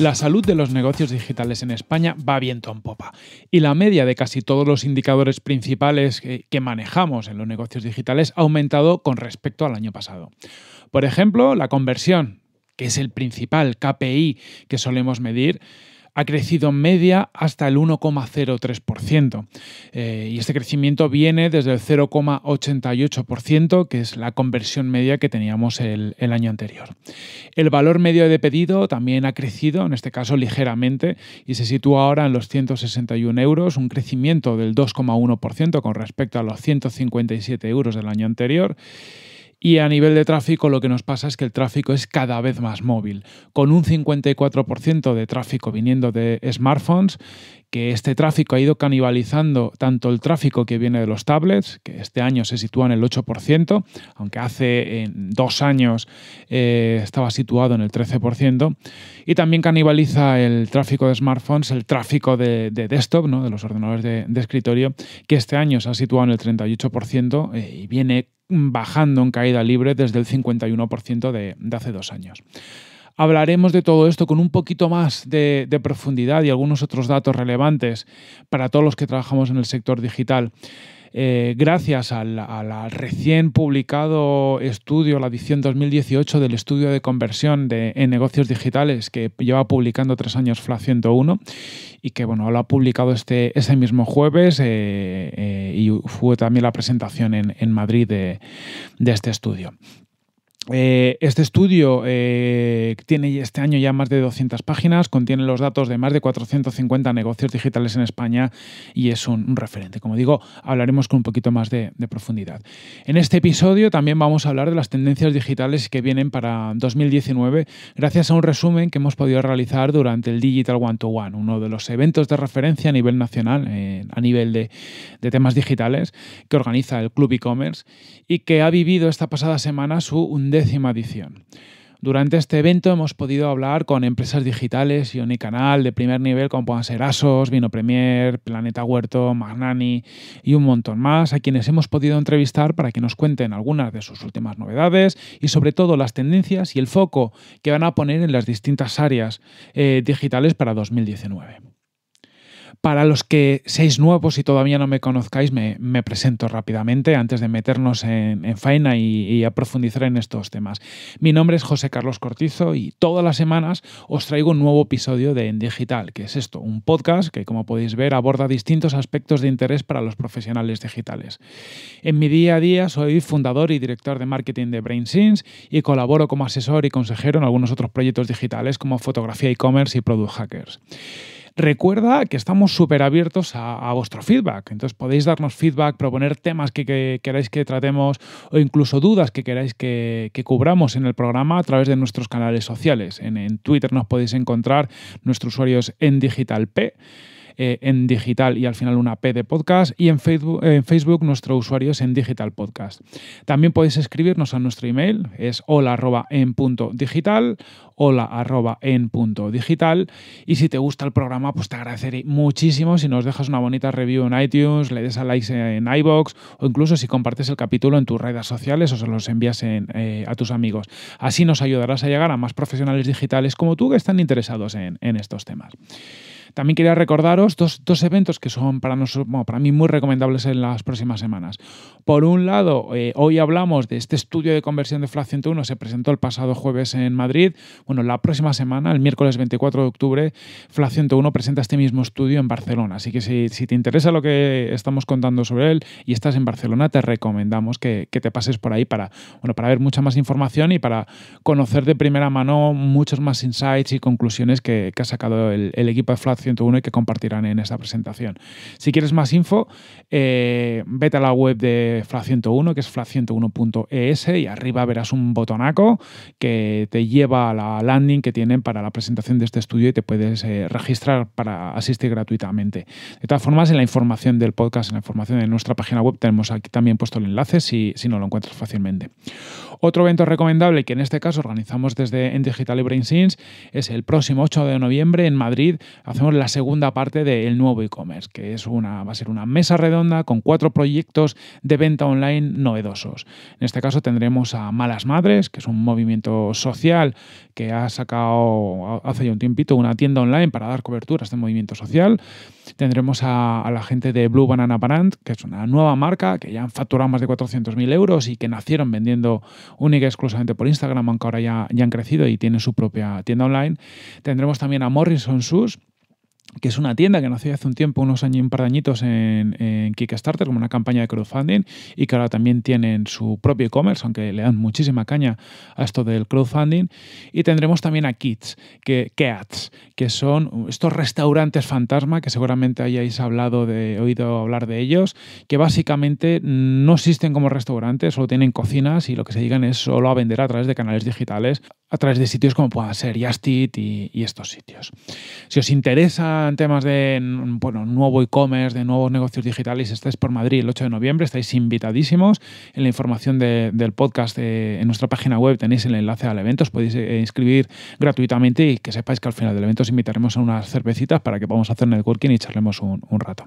La salud de los negocios digitales en España va viento en popa y la media de casi todos los indicadores principales que manejamos en los negocios digitales ha aumentado con respecto al año pasado. Por ejemplo, la conversión, que es el principal KPI que solemos medir, ha crecido en media hasta el 1,03%. Eh, y este crecimiento viene desde el 0,88%, que es la conversión media que teníamos el, el año anterior. El valor medio de pedido también ha crecido, en este caso ligeramente, y se sitúa ahora en los 161 euros, un crecimiento del 2,1% con respecto a los 157 euros del año anterior. Y a nivel de tráfico lo que nos pasa es que el tráfico es cada vez más móvil, con un 54% de tráfico viniendo de smartphones, que este tráfico ha ido canibalizando tanto el tráfico que viene de los tablets, que este año se sitúa en el 8%, aunque hace dos años eh, estaba situado en el 13%, y también canibaliza el tráfico de smartphones, el tráfico de, desktop, ¿no? de los ordenadores de, escritorio, que este año se ha situado en el 38% eh, y viene bajando en caída libre desde el 51% de, hace dos años. Hablaremos de todo esto con un poquito más de, profundidad y algunos otros datos relevantes para todos los que trabajamos en el sector digital eh, gracias al, recién publicado estudio, la edición 2018 del estudio de conversión en negocios digitales que lleva publicando tres años FLA 101 y que bueno, lo ha publicado este, ese mismo jueves eh, eh, y fue también la presentación en, Madrid de este estudio. Eh, este estudio eh, tiene este año ya más de 200 páginas, contiene los datos de más de 450 negocios digitales en España y es un, referente. Como digo, hablaremos con un poquito más de, profundidad. En este episodio también vamos a hablar de las tendencias digitales que vienen para 2019 gracias a un resumen que hemos podido realizar durante el Digital One to One, uno de los eventos de referencia a nivel nacional, eh, a nivel de, de, temas digitales, que organiza el Club e-commerce y que ha vivido esta pasada semana su décima edición. Durante este evento hemos podido hablar con empresas digitales y Unicanal de primer nivel como puedan ser Asos, Vino Premier, Planeta Huerto, Magnani y un montón más, a quienes hemos podido entrevistar para que nos cuenten algunas de sus últimas novedades y sobre todo las tendencias y el foco que van a poner en las distintas áreas eh, digitales para 2019. Para los que seáis nuevos y todavía no me conozcáis, me, presento rápidamente antes de meternos en, faena y, profundizar en estos temas. Mi nombre es José Carlos Cortizo y todas las semanas os traigo un nuevo episodio de En Digital, que es esto, un podcast que, como podéis ver, aborda distintos aspectos de interés para los profesionales digitales. En mi día a día soy fundador y director de marketing de BrainSins y colaboro como asesor y consejero en algunos otros proyectos digitales como fotografía e-commerce y product hackers. Recuerda que estamos súper abiertos a, vuestro feedback, entonces podéis darnos feedback, proponer temas que, queráis que tratemos o incluso dudas que queráis que, cubramos en el programa a través de nuestros canales sociales. En, Twitter nos podéis encontrar, nuestros usuarios en digital P eh, en digital y al final una P de podcast. Y en Facebook, en Facebook nuestro usuario es en digital podcast. También podéis escribirnos a nuestro email, es hola arroba en punto digital, hola en punto digital. Y si te gusta el programa, pues te agradeceré muchísimo si nos dejas una bonita review en iTunes, le des a like en iBox o incluso si compartes el capítulo en tus redes sociales o se los envías eh, a tus amigos. Así nos ayudarás a llegar a más profesionales digitales como tú que están interesados en estos temas. También quería recordaros dos, eventos que son para, nosotros, para mí muy recomendables en las próximas semanas. Por un lado, eh, hoy hablamos de este estudio de conversión de FLA 101, se presentó el pasado jueves en Madrid. Bueno, la próxima semana, el miércoles 24 de octubre, FLA 101 presenta este mismo estudio en Barcelona. Así que si, te interesa lo que estamos contando sobre él y estás en Barcelona, te recomendamos que, te pases por ahí para, bueno, para ver mucha más información y para conocer de primera mano muchos más insights y conclusiones que, ha sacado el, equipo de 101. 101 y que compartirán en esta presentación. Si quieres más info, eh, vete a la web de FLA 101, que es fla101.es, e y arriba verás un botonaco que te lleva a la landing que tienen para la presentación de este estudio y te puedes eh, registrar para asistir gratuitamente. De todas formas, en la información del podcast, en la información de nuestra página web, tenemos aquí también puesto el enlace si, no lo encuentras fácilmente. Otro evento recomendable que en este caso organizamos desde en Digital y Brain es el próximo 8 de noviembre en Madrid. Hacemos la segunda parte del nuevo e-commerce, que es una, va a ser una mesa redonda con cuatro proyectos de venta online novedosos. En este caso tendremos a Malas Madres, que es un movimiento social que ha sacado hace ya un tiempito una tienda online para dar cobertura a este movimiento social. Tendremos a, la gente de Blue Banana Brand, que es una nueva marca que ya han facturado más de 400.000 euros y que nacieron vendiendo única y exclusivamente por Instagram, aunque ahora ya, ya han crecido y tienen su propia tienda online. Tendremos también a Morrison Sus, que es una tienda que nació hace un tiempo, unos años, un par de añitos en, Kickstarter, como una campaña de crowdfunding, y que ahora también tienen su propio e-commerce, aunque le dan muchísima caña a esto del crowdfunding. Y tendremos también a Kids, que, que son estos restaurantes fantasma, que seguramente hayáis hablado de, oído hablar de ellos, que básicamente no existen como restaurantes, solo tienen cocinas y lo que se digan es solo a vender a través de canales digitales, a través de sitios como puedan ser Yastit y estos sitios. Si os interesa en temas de bueno, nuevo e-commerce, de nuevos negocios digitales, estáis por Madrid el 8 de noviembre, estáis invitadísimos. En la información del podcast eh, en nuestra página web tenéis el enlace al evento, os podéis eh, inscribir gratuitamente y que sepáis que al final del evento os invitaremos a unas cervecitas para que podamos hacer networking y charlemos un rato.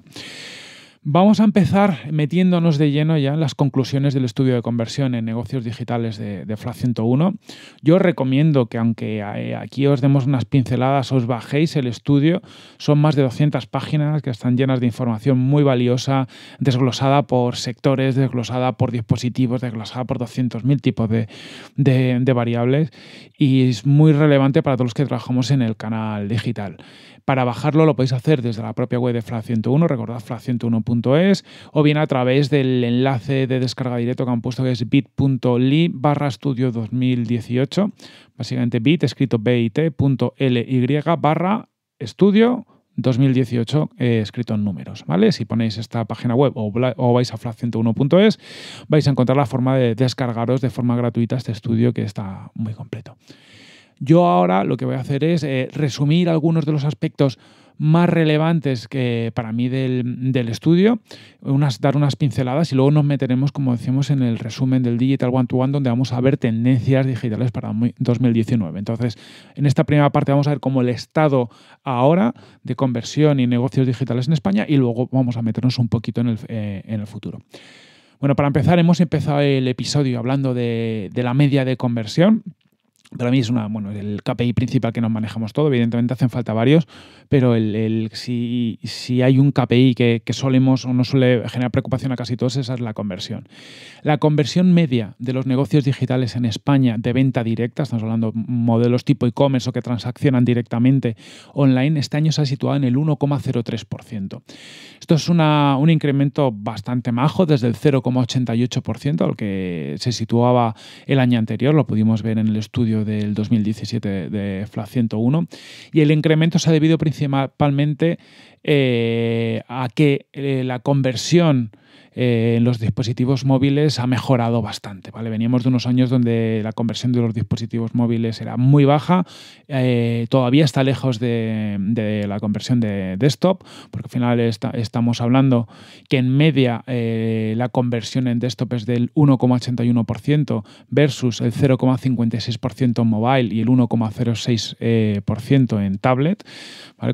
Vamos a empezar metiéndonos de lleno ya en las conclusiones del estudio de conversión en negocios digitales de, de FLA 101. Yo recomiendo que aunque eh, aquí os demos unas pinceladas, os bajéis el estudio. Son más de 200 páginas que están llenas de información muy valiosa, desglosada por sectores, desglosada por dispositivos, desglosada por 200.000 tipos de, de variables y es muy relevante para todos los que trabajamos en el canal digital. Para bajarlo lo podéis hacer desde la propia web de fla 101, recordad FLAC101.es, o bien a través del enlace de descarga directo que han puesto que es bit.ly barra estudio 2018, básicamente bit, escrito bit.ly barra estudio 2018 eh, escrito en números, ¿vale? Si ponéis esta página web o, vais a flac 101es vais a encontrar la forma de descargaros de forma gratuita este estudio que está muy completo. Yo ahora lo que voy a hacer es eh, resumir algunos de los aspectos más relevantes que para mí del, estudio, unas, dar unas pinceladas y luego nos meteremos, como decimos, en el resumen del Digital One to One, donde vamos a ver tendencias digitales para 2019. Entonces, en esta primera parte vamos a ver cómo el estado ahora de conversión y negocios digitales en España y luego vamos a meternos un poquito en el, eh, futuro. Bueno, para empezar, hemos empezado el episodio hablando de, de la media de conversión para mí es una, bueno, el KPI principal que nos manejamos todo, evidentemente hacen falta varios, pero el, si, hay un KPI que, que, solemos o no suele generar preocupación a casi todos, esa es la conversión. La conversión media de los negocios digitales en España de venta directa, estamos hablando modelos tipo e-commerce o que transaccionan directamente online, este año se ha situado en el 1,03%. Esto es un incremento bastante majo, desde el 0,88% al que se situaba el año anterior, lo pudimos ver en el estudio del 2017 de FLAC 101 y el incremento se ha debido principalmente eh, a que eh, la conversión en eh, los dispositivos móviles ha mejorado bastante. ¿vale? Veníamos de unos años donde la conversión de los dispositivos móviles era muy baja, eh, todavía está lejos de, la conversión de desktop, porque al final estamos hablando que en media eh, la conversión en desktop es del 1,81% versus el 0,56% en mobile y el 1,06% en tablet.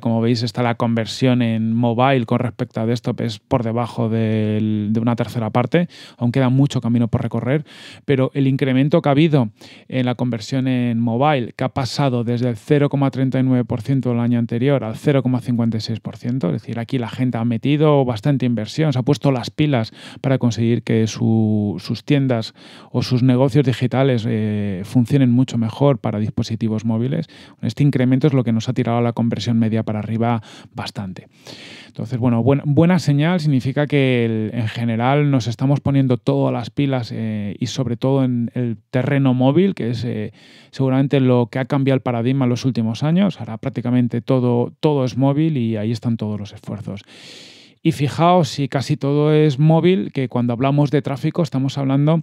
Como veis, está la conversión en mobile con respecto a desktop es por debajo del de una tercera parte, aún queda mucho camino por recorrer, pero el incremento que ha habido en la conversión en mobile, que ha pasado desde el 0,39% del año anterior al 0,56%, es decir, aquí la gente ha metido bastante inversión, se ha puesto las pilas para conseguir que sus tiendas o sus negocios digitales eh, funcionen mucho mejor para dispositivos móviles. Este incremento es lo que nos ha tirado la conversión media para arriba bastante. Entonces, bueno, buena, señal significa que en general general nos estamos poniendo todas las pilas eh, y sobre todo en el terreno móvil, que es eh, seguramente lo que ha cambiado el paradigma en los últimos años. Ahora prácticamente todo, todo es móvil y ahí están todos los esfuerzos. Y fijaos si casi todo es móvil, que cuando hablamos de tráfico estamos hablando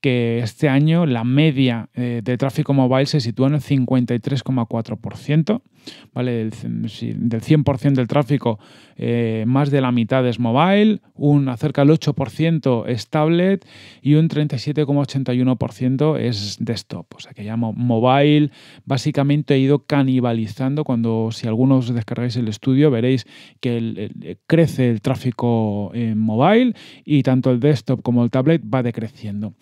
que este año la media eh, de tráfico móvil se sitúa en el 53,4%. ¿vale? del 100% del tráfico, eh, más de la mitad es mobile, un cerca del 8% es tablet y un 37,81% es desktop. O sea que ya mobile básicamente ha ido canibalizando. Cuando si algunos descargáis el estudio veréis que crece el tráfico en mobile y tanto el desktop como el tablet va decreciendo.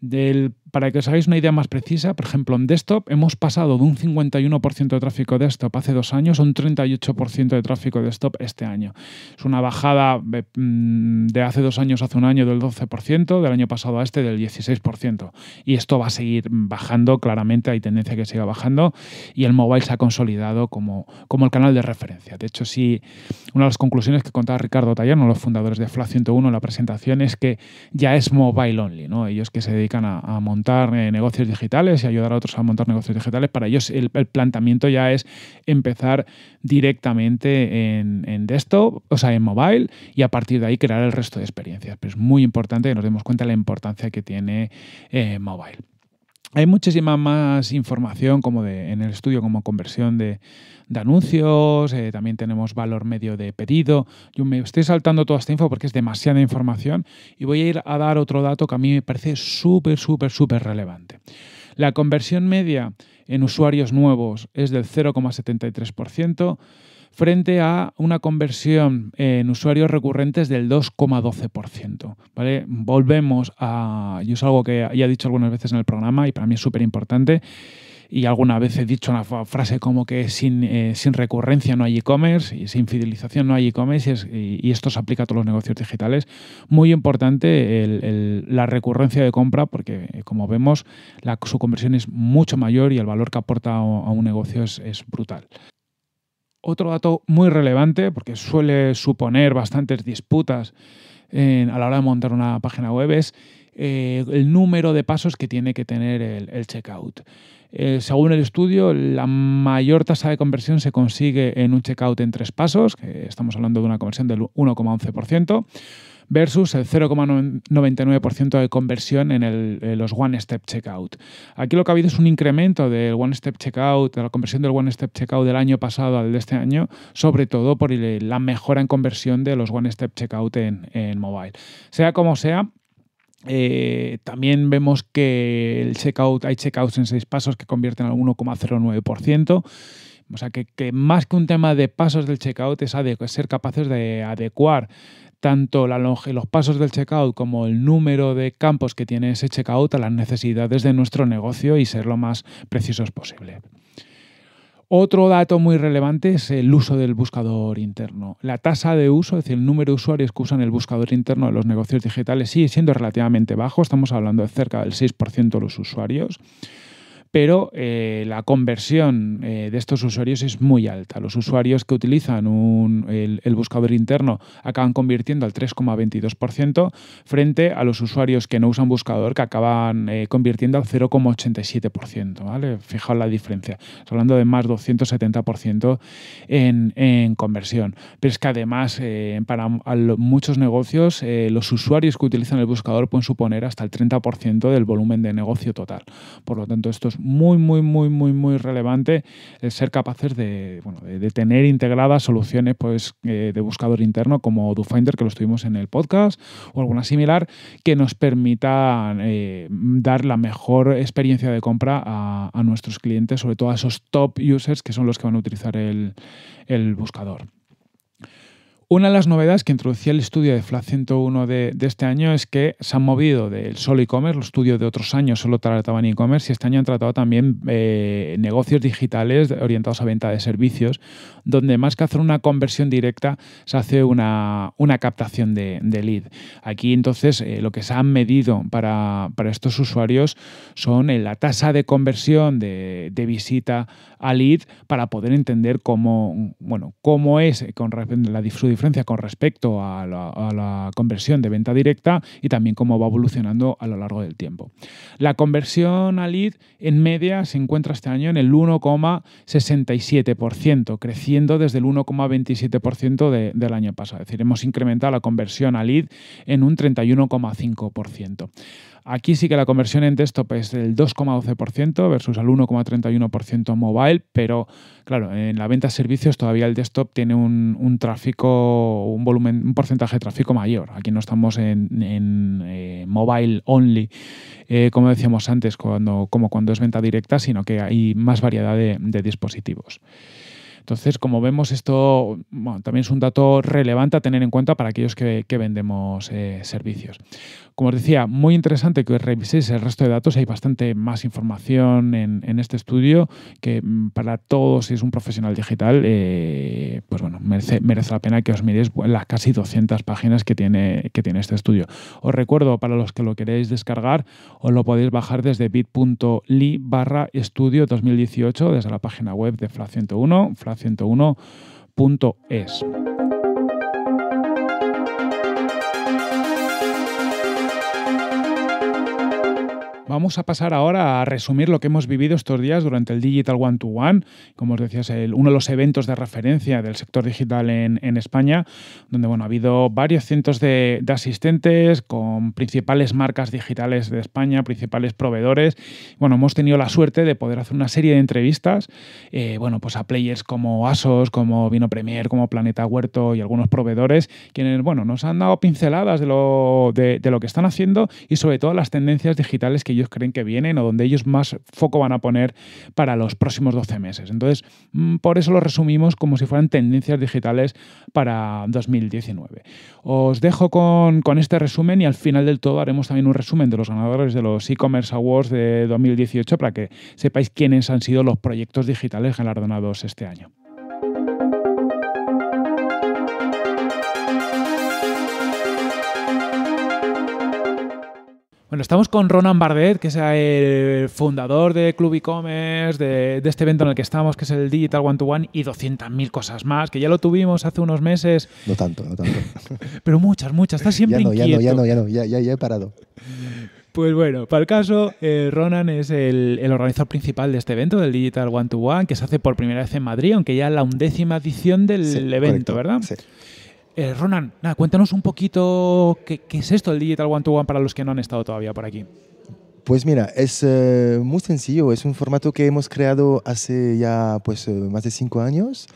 Del para que os hagáis una idea más precisa, por ejemplo, en desktop hemos pasado de un 51% de tráfico de desktop hace dos años a un 38% de tráfico de desktop este año. Es una bajada eh, mm, de, hace dos años, hace un año del 12%, del año pasado a este del 16%. Y esto va a seguir bajando, claramente hay tendencia que siga bajando y el mobile se ha consolidado como, como el canal de referencia. De hecho, sí, una de las conclusiones que contaba Ricardo Tallano, los fundadores de FLA 101 en la presentación, es que ya es mobile only, ¿no? Ellos que se dedican a, a montar montar eh, negocios digitales y ayudar a otros a montar negocios digitales. Para ellos el, planteamiento ya es empezar directamente en, desktop, o sea, en mobile, y a partir de ahí crear el resto de experiencias. Pero es muy importante que nos demos cuenta de la importancia que tiene eh, mobile. Hay muchísima más información como en el estudio, como conversión de, anuncios, eh, también tenemos valor medio de pedido. Yo me estoy saltando toda esta info porque es demasiada información y voy a ir a dar otro dato que a mí me parece súper, súper, súper relevante. La conversión media en usuarios nuevos es del 0,73% frente a una conversión en usuarios recurrentes del 2,12%. ¿vale? Volvemos a, y es algo que ya he dicho algunas veces en el programa y para mí es súper importante, y alguna vez he dicho una frase como que eh, sin, recurrencia no hay e-commerce y sin fidelización no hay e-commerce y, esto se aplica a todos los negocios digitales. Muy importante la recurrencia de compra porque eh, como vemos su conversión es mucho mayor y el valor que aporta a, un negocio es brutal. Otro dato muy relevante, porque suele suponer bastantes disputas eh, a la hora de montar una página web, es eh, el número de pasos que tiene que tener el, checkout. Eh, según el estudio, la mayor tasa de conversión se consigue en un checkout en tres pasos, que estamos hablando de una conversión del 1,11% versus el 0,99% de conversión en, los One Step Checkout. Aquí lo que ha habido es un incremento del One Step Checkout, de la conversión del One Step Checkout del año pasado al de este año, sobre todo por la mejora en conversión de los One Step Checkout en, mobile. Sea como sea, eh, también vemos que el checkout, hay checkouts en seis pasos que convierten al 1,09%. O sea que, que, más que un tema de pasos del checkout es ser capaces de adecuar tanto los pasos del checkout como el número de campos que tiene ese checkout a las necesidades de nuestro negocio y ser lo más precisos posible. Otro dato muy relevante es el uso del buscador interno. La tasa de uso, es decir, el número de usuarios que usan el buscador interno de los negocios digitales sigue siendo relativamente bajo, estamos hablando de cerca del 6% de los usuarios pero eh, la conversión eh, de estos usuarios es muy alta. Los usuarios que utilizan el, buscador interno acaban convirtiendo al 3,22% frente a los usuarios que no usan buscador que acaban eh, convirtiendo al 0,87%. ¿vale? Fijaos la diferencia. Estamos hablando de más 270% en, en, conversión. Pero es que además para muchos negocios los usuarios que utilizan el buscador pueden suponer hasta el 30% del volumen de negocio total. Por lo tanto, esto es muy, muy, muy, muy, muy relevante eh, ser capaces de, tener integradas soluciones pues, eh, de buscador interno como DoFinder, que lo estuvimos en el podcast, o alguna similar, que nos permita eh, dar la mejor experiencia de compra a, nuestros clientes, sobre todo a esos top users que son los que van a utilizar el buscador. Una de las novedades que introducía el estudio de FLA 101 de, este año es que se han movido del solo e-commerce, los estudios de otros años solo trataban e-commerce y este año han tratado también eh, negocios digitales orientados a venta de servicios, donde más que hacer una conversión directa se hace una, captación de, de, lead. Aquí entonces eh, lo que se han medido para, estos usuarios son eh, la tasa de conversión de, visita al lead para poder entender cómo, bueno, cómo es con la difusión con respecto a la, conversión de venta directa y también cómo va evolucionando a lo largo del tiempo. La conversión a lead en media se encuentra este año en el 1,67%, creciendo desde el 1,27% del año pasado. Es decir, hemos incrementado la conversión a lead en un 31,5%. Aquí sí que la conversión en desktop es del 2,12% versus al 1,31% mobile, pero claro, en la venta de servicios todavía el desktop tiene un, tráfico, un volumen, un porcentaje de tráfico mayor. Aquí no estamos en, eh, mobile only, eh, como decíamos antes, cuando, como cuando es venta directa, sino que hay más variedad de, dispositivos. Entonces, como vemos, esto también es un dato relevante a tener en cuenta para aquellos que, vendemos eh, servicios. Como os decía, muy interesante que reviséis el resto de datos. Hay bastante más información en, este estudio que mm, para todos, si es un profesional digital, eh, pues bueno, merece, la pena que os miréis las casi 200 páginas que tiene, que tiene este estudio. Os recuerdo, para los que lo queréis descargar, os lo podéis bajar desde bit.ly barra estudio 2018, desde la página web de FLA 101, FLA 101.es. vamos a pasar ahora a resumir lo que hemos vivido estos días durante el Digital One to One, como os decías, uno de los eventos de referencia del sector digital en, España, donde bueno, ha habido varios cientos de, asistentes con principales marcas digitales de España, principales proveedores. Bueno, hemos tenido la suerte de poder hacer una serie de entrevistas eh, bueno, pues a players como Asos, como Vino Premier, como Planeta Huerto y algunos proveedores, quienes bueno, nos han dado pinceladas de lo, de lo que están haciendo y sobre todo las tendencias digitales que ellos creen que vienen o donde ellos más foco van a poner para los próximos 12 meses. Entonces, mm, por eso lo resumimos como si fueran tendencias digitales para 2019. Os dejo con, con este resumen y al final del todo haremos también un resumen de los ganadores de los e-commerce awards de 2018 para que sepáis quiénes han sido los proyectos digitales galardonados este año. Bueno, estamos con Ronan Bardet, que es el fundador de Club e-commerce, de, este evento en el que estamos, que es el Digital One to One, y 200.000 cosas más, que ya lo tuvimos hace unos meses. No tanto, no tanto. Pero muchas, muchas. Está siempre ya no, Ya no, ya no, ya no, ya, he parado. Pues bueno, para el caso, eh, Ronan es el, organizador principal de este evento, del Digital One to One, que se hace por primera vez en Madrid, aunque ya es la undécima edición del evento, ¿verdad? Sí. Eh, Ronan, nada, cuéntanos un poquito qué, es esto el Digital One to One para los que no han estado todavía por aquí. Pues mira, es eh, muy sencillo, es un formato que hemos creado hace ya pues, eh, más de cinco años,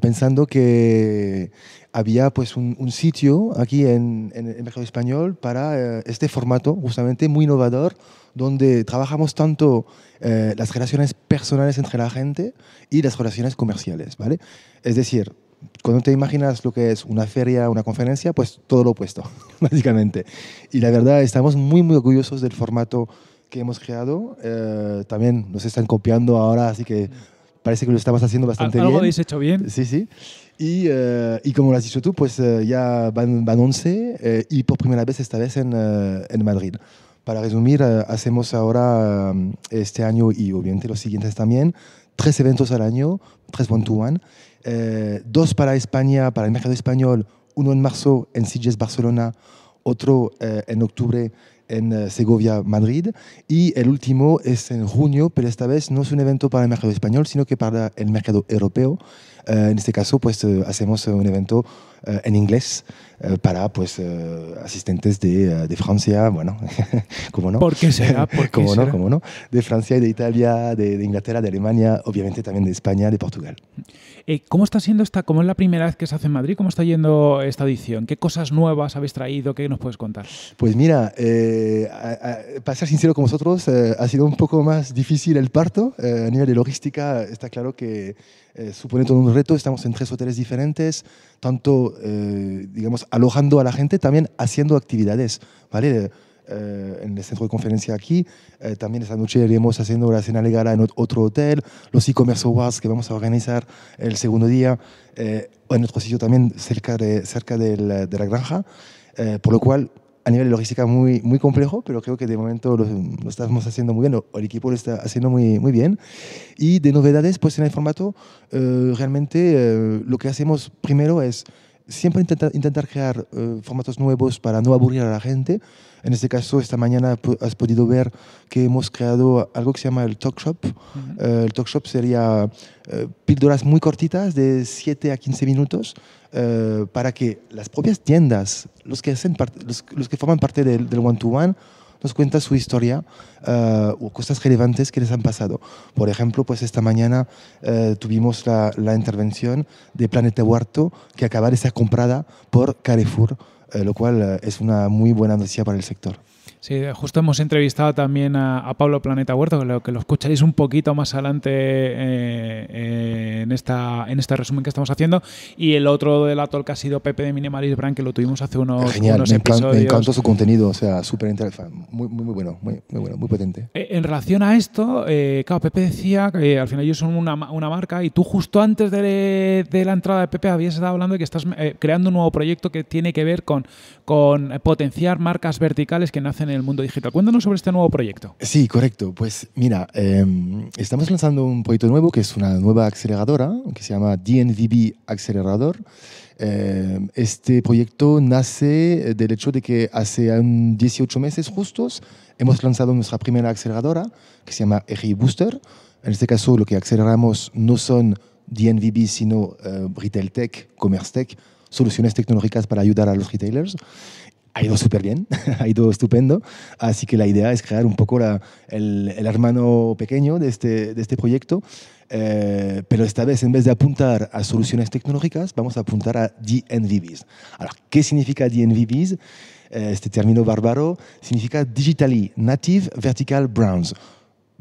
pensando que había pues, un, sitio aquí en, el mercado español para este formato justamente muy innovador, donde trabajamos tanto las relaciones personales entre la gente y las relaciones comerciales, ¿vale? Es decir, cuando te imaginas lo que es una feria, una conferencia, pues todo lo opuesto, básicamente. Y la verdad, estamos muy, muy orgullosos del formato que hemos creado. Eh, también nos están copiando ahora, así que parece que lo estamos haciendo bastante bien. Algo habéis hecho bien. Sí, sí. Eh, y, como lo has dicho tú, pues eh, ya van, 11 y por primera vez esta vez en, Madrid. Para resumir, hacemos ahora mm, este año y obviamente los siguientes también, tres eventos al año, tres one-to-one. Eh, dos para España, para el mercado español, uno en marzo en Sitges Barcelona, otro eh, en octubre en eh, Segovia, Madrid, y el último es en junio, pero esta vez no es un evento para el mercado español, sino que para el mercado europeo, eh, en este caso, pues eh, hacemos eh, un evento en inglés para pues asistentes de, de, Francia, bueno, como no? ¿Por qué será? ¿Por no? Será? no? De Francia y de Italia, de, Inglaterra, de Alemania, obviamente también de España, de Portugal. ¿Cómo está siendo esta, cómo es la primera vez que se hace en Madrid? ¿Cómo está yendo esta edición? ¿Qué cosas nuevas habéis traído? ¿Qué nos puedes contar? Pues mira, para ser sincero con vosotros, ha sido un poco más difícil el parto. a nivel de logística, está claro que eh, supone todo un reto. Estamos en tres hoteles diferentes, tanto, eh, digamos, alojando a la gente, también haciendo actividades, ¿vale? Eh, en el centro de conferencia aquí. Eh, también esta noche iremos haciendo la cena legal en otro hotel, los e-commerce awards que vamos a organizar el segundo día en otro sitio también cerca de, cerca de la granja. por lo cual, a nivel de logística muy, muy complejo, pero creo que de momento lo, estamos haciendo muy bien, o, el equipo lo está haciendo muy, muy bien. Y de novedades, pues en el formato, eh, realmente eh, lo que hacemos primero es siempre intentar, intentar crear eh, formatos nuevos para no aburrir a la gente. En este caso, esta mañana has podido ver que hemos creado algo que se llama el talk shop. el talk shop sería píldoras muy cortitas de 7 a 15 minutos eh, para que las propias tiendas, los que, hacen los, que forman parte del one-to-one, nos cuentan su historia eh, o cosas relevantes que les han pasado. Por ejemplo, pues esta mañana eh, tuvimos la, la, intervención de Planeta Huerto, que acaba de ser comprada por Carefour, lo cual es una muy buena noticia para el sector. Sí, justo hemos entrevistado también a, Pablo Planeta Huerto, que lo, que lo escucharéis un poquito más adelante eh, eh, en, esta, en este resumen que estamos haciendo. Y el otro del la que ha sido Pepe de Minimalis Brand, que lo tuvimos hace unos, Genial, me su contenido, o sea, súper interesante, muy, muy, bueno, muy, muy, potente. Eh, en relación a esto, claro, Pepe decía que al final ellos son una, una marca y tú justo antes de, la entrada de Pepe habías estado hablando de que estás creando un nuevo proyecto que tiene que ver con, con potenciar marcas verticales que nacen en el mundo digital. Cuéntanos sobre este nuevo proyecto. Sí, correcto. Pues mira, em, estamos lanzando un proyecto nuevo que es una nueva aceleradora que se llama DNVB Acelerador. Em, este proyecto nace del hecho de que hace 18 meses justos hemos lanzado nuestra primera aceleradora que se llama EGI Booster. En este caso lo que aceleramos no son DNVB, sino eh, Retail Tech, Commerce Tech, soluciones tecnológicas para ayudar a los retailers ha ido súper bien, ha ido estupendo. Así que la idea es crear un poco el, hermano pequeño de este, de este proyecto. Eh, pero esta vez, en vez de apuntar a soluciones tecnológicas, vamos a apuntar a DNVBs. Ahora, ¿qué significa DNVBs? Eh, este término bárbaro significa Digitally Native Vertical Brands.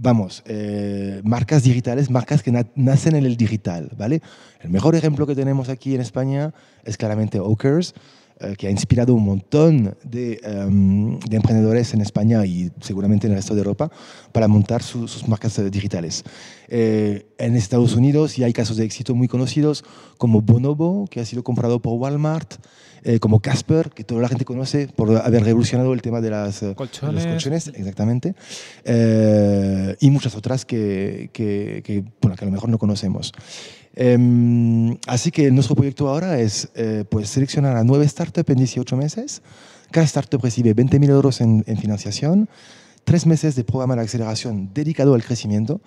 Vamos, eh, marcas digitales, marcas que nacen en el digital, ¿vale? El mejor ejemplo que tenemos aquí en España es claramente Oakers, eh, que ha inspirado un montón em, de, emprendedores en España y seguramente en el resto de Europa para montar sus marcas digitales. Eh, en Estados Unidos ya hay casos de éxito muy conocidos como Bonobo, que ha sido comprado por Walmart, eh, como Casper, que toda la gente conoce por haber revolucionado el tema de, las, colchones. colchones, exactamente, y muchas otras que, que a lo mejor no conocemos. Em, así que nuestro proyecto ahora es eh, pues seleccionar a nueve startups en 18 meses. Cada startup recibe 20.000 euros en, financiación, tres meses de programa de aceleración dedicado al crecimiento.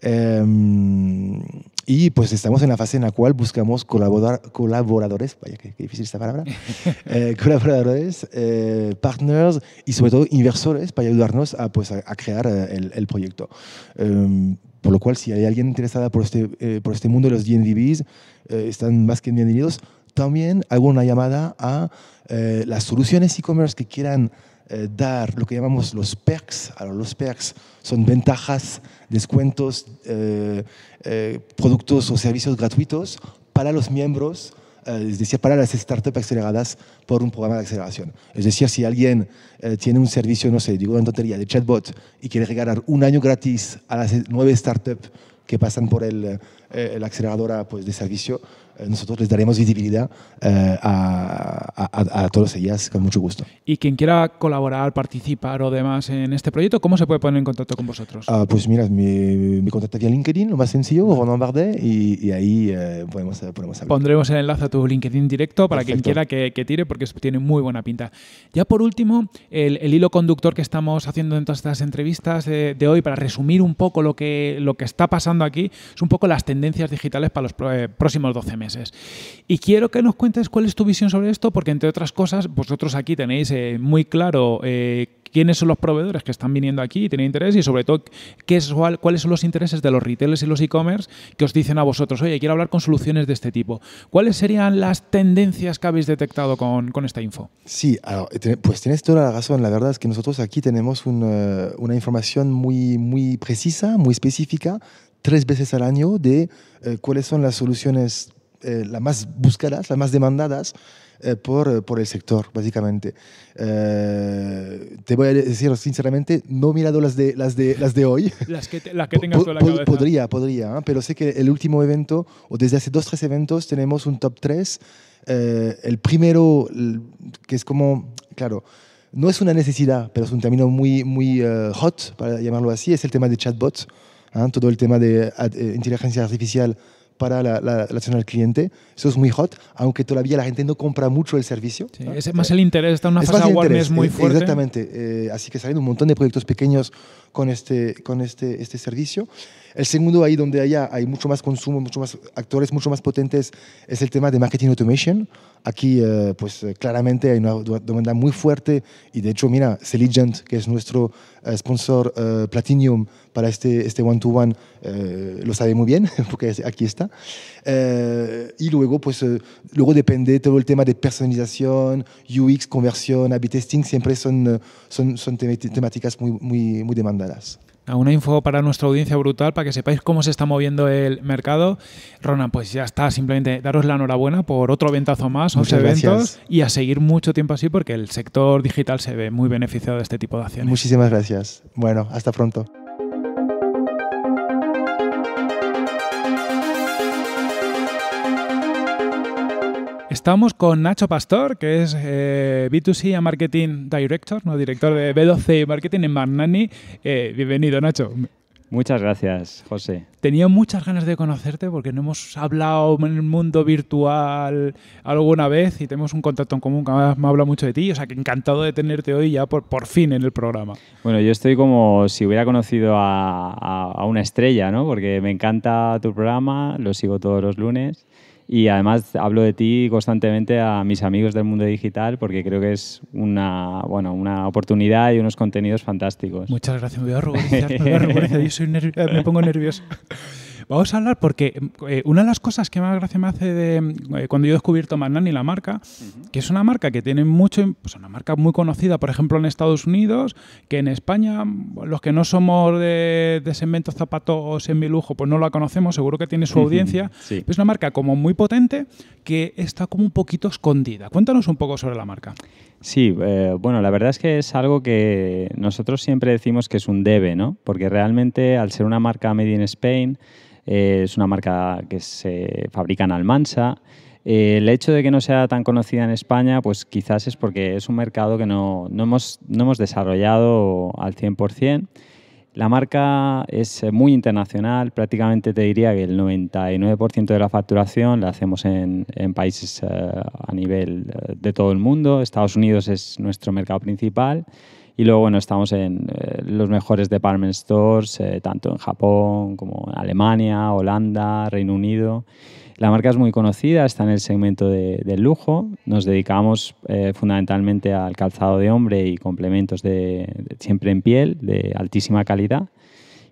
Em, y pues estamos en la fase en la cual buscamos colaborar, colaboradores, vaya difícil esta palabra, eh, colaboradores, eh, partners y sobre todo inversores para ayudarnos a, pues, a, crear el, el proyecto em, por lo cual, si hay alguien interesada por este, eh, por este mundo de los GNDBs, eh, están más que bienvenidos. También hago una llamada a eh, las soluciones e-commerce que quieran dar lo que llamamos los perks. Ahora, los perks son ventajas, descuentos, productos o servicios gratuitos para los miembros es eh, decir, para las startups aceleradas por un programa de aceleración. Es decir, si alguien eh, tiene un servicio, no sé, digo en tontería, de chatbot y quiere regalar un año gratis a las nueve startups que pasan por el, eh, la aceleradora ah, pues, de servicio, eh, nosotros les daremos visibilidad eh, a, todos ellas con mucho gusto. Y quien quiera colaborar, participar o demás en este proyecto, ¿cómo se puede poner en contacto con vosotros? Ah, pues mira, me, contactaría contacta vía LinkedIn, lo más sencillo, Ronan Bardet, y, y ahí eh, podemos, hablar. Pondremos el enlace a tu LinkedIn directo para quien quiera que, tire, porque tiene muy buena pinta. Ya por último, el, hilo conductor que estamos haciendo en todas estas entrevistas de, hoy, para resumir un poco lo que, lo que está pasando aquí, es un poco las tendencias digitales para los próximos 12 meses. Y quiero que nos cuentes cuál es tu visión sobre esto, porque entre otras cosas, vosotros aquí tenéis eh, muy claro eh, quiénes son los proveedores que están viniendo aquí y tienen interés, y sobre todo qué es, cuáles son los intereses de los retailers y los e-commerce que os dicen a vosotros, oye, quiero hablar con soluciones de este tipo. ¿Cuáles serían las tendencias que habéis detectado con, esta info? Sí, ah, pues tienes toda la razón. La verdad es que nosotros aquí tenemos eh, una, información muy, muy precisa, muy específica tres veces al año de cuáles son las soluciones eh, las más buscadas, las más demandadas eh, por, eh, por, el sector, básicamente. te voy a decir sinceramente, no he mirado las de, las de, las de hoy. Las que, tengas tú la cabeza. Podría, podría, pero sé que el último evento, o desde hace dos, tres eventos, tenemos un top tres. el primero, que es como, claro, no es una necesidad, pero es un término muy, muy hot, para llamarlo así, es el tema de chatbots. Todo el tema de inteligencia artificial para la, la relación al cliente. Eso es muy hot, aunque todavía la gente no compra mucho el servicio. Es más el interés, está en una es fase interés muy fuerte. Exactamente. Eh, así que salen un montón de proyectos pequeños con este, con este, este servicio. El segundo, ahí donde hay mucho más consumo, mucho más actores, mucho más potentes, es el tema de marketing automation. Aquí, eh, pues eh, claramente hay una demanda muy fuerte y de hecho, mira, Celigent, que es nuestro eh, sponsor Platinum para este, este one-to-one, lo sabe muy bien, porque aquí está. y luego, pues, luego depende todo el tema de personalización, UX, conversión, A-B testing, siempre son, son, son temáticas muy, muy, muy demandadas una info para nuestra audiencia brutal para que sepáis cómo se está moviendo el mercado. Ronan, pues ya está, simplemente daros la enhorabuena por otro ventazo más, 11 eventos y a seguir mucho tiempo así porque el sector digital se ve muy beneficiado de este tipo de acciones. Muchísimas gracias. Bueno, hasta pronto. Estamos con Nacho Pastor, que es eh, B2C Marketing Director, no director de B2C Marketing en Magnani. Eh, bienvenido, Nacho. Muchas gracias, José. Tenía muchas ganas de conocerte porque no hemos hablado en el mundo virtual alguna vez y tenemos un contacto en común que me habla mucho de ti. O sea, que encantado de tenerte hoy ya por, fin en el programa. Bueno, yo estoy como si hubiera conocido a, a una estrella, ¿no? Porque me encanta tu programa, lo sigo todos los lunes y además hablo de ti constantemente a mis amigos del mundo digital porque creo que es una, bueno, una oportunidad y unos contenidos fantásticos. Muchas gracias, me voy a ruborizar, me, eh, me pongo nervioso. Vamos a hablar porque eh, una de las cosas que más gracia me hace de eh, cuando yo he descubierto Magnani, la marca, que es una marca que tiene mucho, pues una marca muy conocida, por ejemplo, en Estados Unidos, que en España, los que no somos de, de zapatos en o semilujo, pues no la conocemos, seguro que tiene su audiencia. Es una marca como muy potente que está como un poquito escondida. Cuéntanos un poco sobre la marca. Sí, eh, bueno, la verdad es que es algo que nosotros siempre decimos que es un debe, ¿no? Porque realmente al ser una marca Made in Spain, eh, es una marca que se fabrica en Almansa, eh, el hecho de que no sea tan conocida en España, pues quizás es porque es un mercado que no, no, hemos, no hemos desarrollado al 100%. La marca es eh, muy internacional, prácticamente te diría que el 99% de la facturación la hacemos en, países eh, a nivel eh, de todo el mundo. Estados Unidos es nuestro mercado principal y luego estamos en los mejores department stores, tanto en Japón como en Alemania, Holanda, Reino Unido. La marca es muy conocida, está en el segmento de, del lujo. Nos dedicamos eh, fundamentalmente al calzado de hombre y complementos de, siempre en piel, de altísima calidad.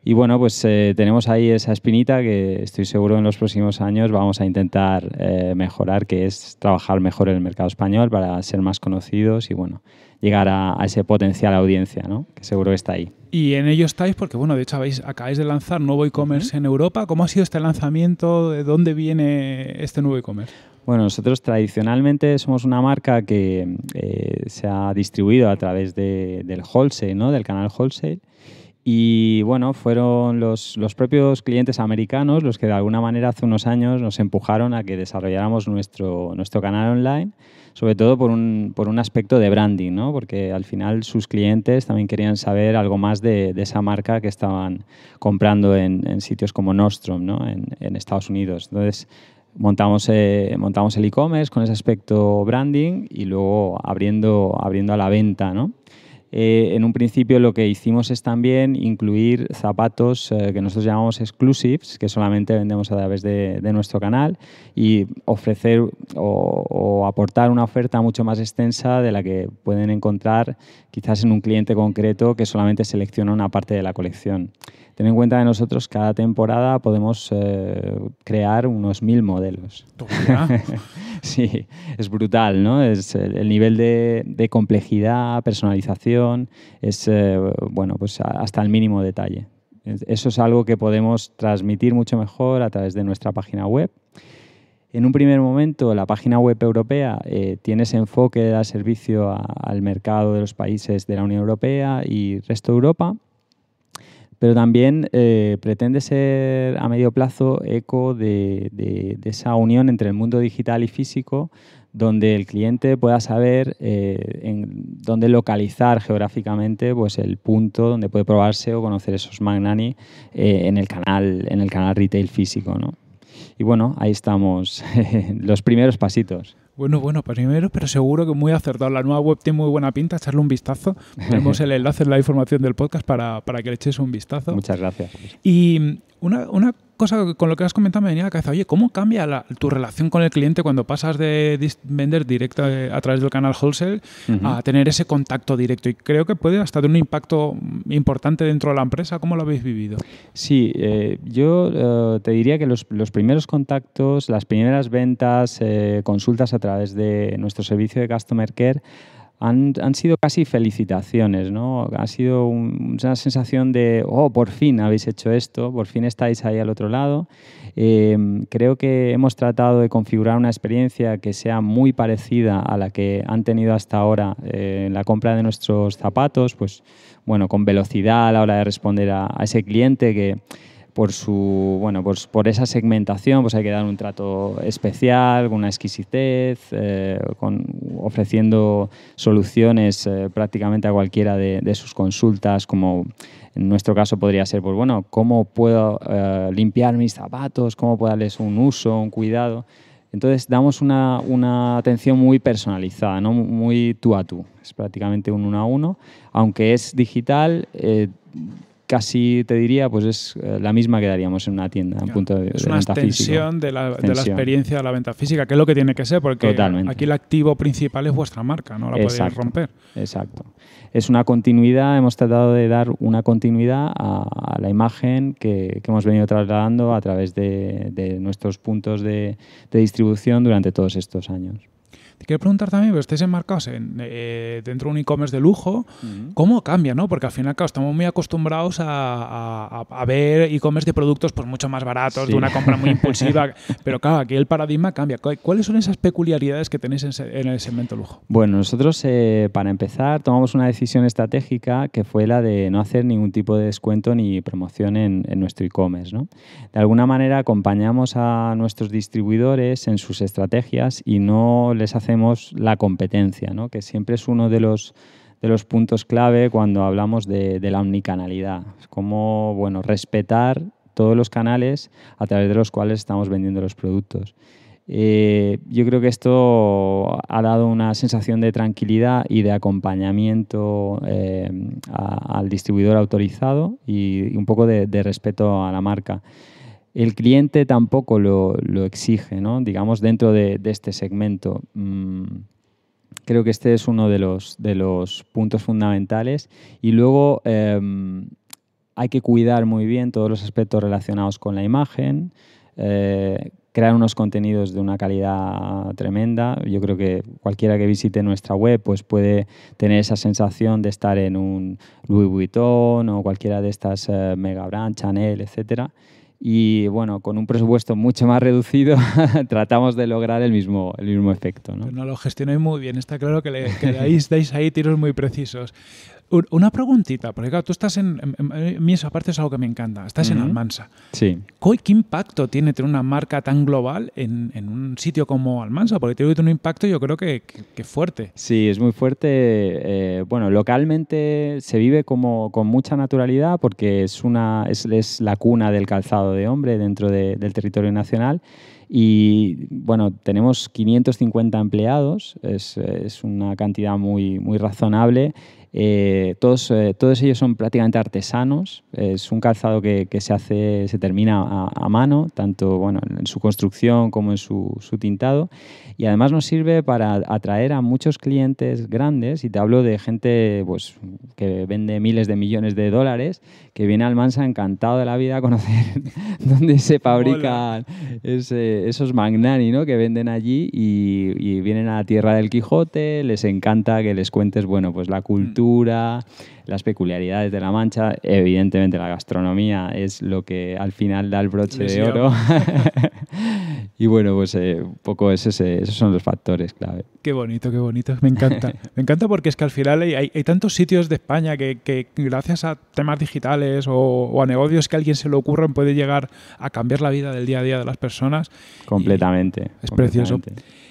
Y bueno, pues eh, tenemos ahí esa espinita que estoy seguro en los próximos años vamos a intentar eh, mejorar, que es trabajar mejor en el mercado español para ser más conocidos y bueno, llegar a, ese potencial audiencia, ¿no? que seguro está ahí. Y en ello estáis porque, bueno, de hecho acabáis de lanzar nuevo e-commerce en Europa. ¿Cómo ha sido este lanzamiento? ¿De dónde viene este nuevo e-commerce? Bueno, nosotros tradicionalmente somos una marca que eh, se ha distribuido a través del wholesale, ¿no? del canal wholesale. Y bueno, fueron los, los, propios clientes americanos los que de alguna manera hace unos años nos empujaron a que desarrolláramos nuestro, nuestro canal online sobre todo por un, por un aspecto de branding, ¿no? porque al final sus clientes también querían saber algo más de, esa marca que estaban comprando en, sitios como Nordstrom, ¿no? en, Estados Unidos. Entonces, montamos, eh, montamos el e-commerce con ese aspecto branding y luego abriendo, abriendo a la venta, ¿no? Eh, en un principio lo que hicimos es también incluir zapatos eh, que nosotros llamamos exclusives, que solamente vendemos a través de, nuestro canal, y ofrecer o, aportar una oferta mucho más extensa de la que pueden encontrar quizás en un cliente concreto que solamente selecciona una parte de la colección. Ten en cuenta que nosotros cada temporada podemos eh, crear unos mil modelos. sí, es brutal, ¿no? Es el, nivel de, complejidad, personalización, es, eh, bueno, pues hasta el mínimo detalle. Eso es algo que podemos transmitir mucho mejor a través de nuestra página web. En un primer momento, la página web europea eh, tiene ese enfoque de dar servicio al mercado de los países de la Unión Europea y resto de Europa pero también eh, pretende ser a medio plazo eco de, esa unión entre el mundo digital y físico, donde el cliente pueda saber eh, dónde localizar geográficamente pues, el punto donde puede probarse o conocer esos Magnani eh, en, el canal, en el canal retail físico. Y bueno, ahí estamos, los primeros pasitos. Bueno, bueno, primero, pero seguro que muy acertado. La nueva web tiene muy buena pinta, echarle un vistazo. Tenemos el enlace en la información del podcast para, que le eches un vistazo. Muchas gracias. Y una, cosa con lo que has comentado me venía a la cabeza, oye, ¿cómo cambia tu relación con el cliente cuando pasas de vender directo eh, a través del canal wholesale a tener ese contacto directo? Y creo que puede hasta tener un impacto importante dentro de la empresa. ¿Cómo lo habéis vivido? Sí, eh, yo eh, te diría que los, primeros contactos, las primeras ventas, consultas a través de nuestro servicio de Customer Care, han, sido casi felicitaciones, ¿no? Ha sido una sensación de, oh, por fin habéis hecho esto, por fin estáis ahí al otro lado. Eh, creo que hemos tratado de configurar una experiencia que sea muy parecida a la que han tenido hasta ahora eh, en la compra de nuestros zapatos, pues bueno, con velocidad a la hora de responder a ese cliente que por su bueno pues por esa segmentación pues hay que dar un trato especial una exquisitez eh, con, ofreciendo soluciones eh, prácticamente a cualquiera de, sus consultas como en nuestro caso podría ser pues bueno cómo puedo eh, limpiar mis zapatos cómo puedo darles un uso un cuidado entonces damos una, una, atención muy personalizada, ¿no? muy tú a tú, es prácticamente un uno a uno. Aunque es digital, casi te diría, pues es eh, la misma que daríamos en una tienda, en punto de, es de una de la, de la, experiencia de la venta física, que es lo que tiene que ser, porque aquí el activo principal es vuestra marca, no la podéis romper. Exacto. Es una continuidad, hemos tratado de dar una continuidad a, la imagen que, hemos venido trasladando a través de nuestros puntos de distribución durante todos estos años quiero preguntar también, pero estáis enmarcados en, eh, dentro de un e-commerce de lujo, ¿cómo cambia? ¿no? Porque al final, estamos muy acostumbrados a, ver e-commerce de productos pues, mucho más baratos, de una compra muy impulsiva, pero claro, aquí el paradigma cambia. ¿Cuáles son esas peculiaridades que tenéis en, el segmento lujo? Bueno, nosotros, eh, para empezar, tomamos una decisión estratégica que fue la de no hacer ningún tipo de descuento ni promoción en, nuestro e-commerce. De alguna manera, acompañamos a nuestros distribuidores en sus estrategias y no les hacemos la competencia, que siempre es uno de los, puntos clave cuando hablamos de, la omnicanalidad. Cómo como bueno, respetar todos los canales a través de los cuales estamos vendiendo los productos. Eh, yo creo que esto ha dado una sensación de tranquilidad y de acompañamiento eh, al distribuidor autorizado y, un poco de respeto a la marca el cliente tampoco lo, exige, ¿no? digamos, dentro de, este segmento. Mm, creo que este es uno de los, puntos fundamentales. Y luego em, hay que cuidar muy bien todos los aspectos relacionados con la imagen. Eh, crear unos contenidos de una calidad tremenda. Yo creo que cualquiera que visite nuestra web pues puede tener esa sensación de estar en un Louis Vuitton o cualquiera de estas eh, Chanel, etcétera y bueno, con un presupuesto mucho más reducido tratamos de lograr el mismo, el mismo efecto. ¿no? lo gestionáis muy bien, está claro que le, que dais ahí tiros muy precisos. Una preguntita, porque claro, tú estás en, A mí esa parte es algo que me encanta. Estás en Almansa. Sí. ¿Qué impacto tiene tener una marca tan global en, un sitio como Almansa? Porque tiene un impacto, yo creo que, que, fuerte. Sí, es muy fuerte. Eh, bueno, localmente se vive como con mucha naturalidad porque es, una, es, la cuna del calzado de hombre dentro del territorio nacional. Y bueno, tenemos 550 empleados, es, es una cantidad muy, muy razonable eh, todos, eh, todos ellos son prácticamente artesanos. Es un calzado que, se hace, se termina a, mano, tanto bueno, en su construcción como en su, tintado. Y además nos sirve para atraer a muchos clientes grandes, y te hablo de gente pues, que vende miles de millones de dólares, que viene al Mansa encantado de la vida a conocer dónde se fabrican esos magnani ¿no? que venden allí y, y vienen a la tierra del Quijote, les encanta que les cuentes bueno, pues, la mm. cultura las peculiaridades de la Mancha, evidentemente la gastronomía es lo que al final da el broche de oro. y bueno, pues eh, un poco esos son los factores clave. Qué bonito, qué bonito, me encanta. me encanta porque es que al final hay, tantos sitios de España que, gracias a temas digitales o, a negocios que a alguien se le ocurran puede llegar a cambiar la vida del día a día de las personas. Completamente. es precioso.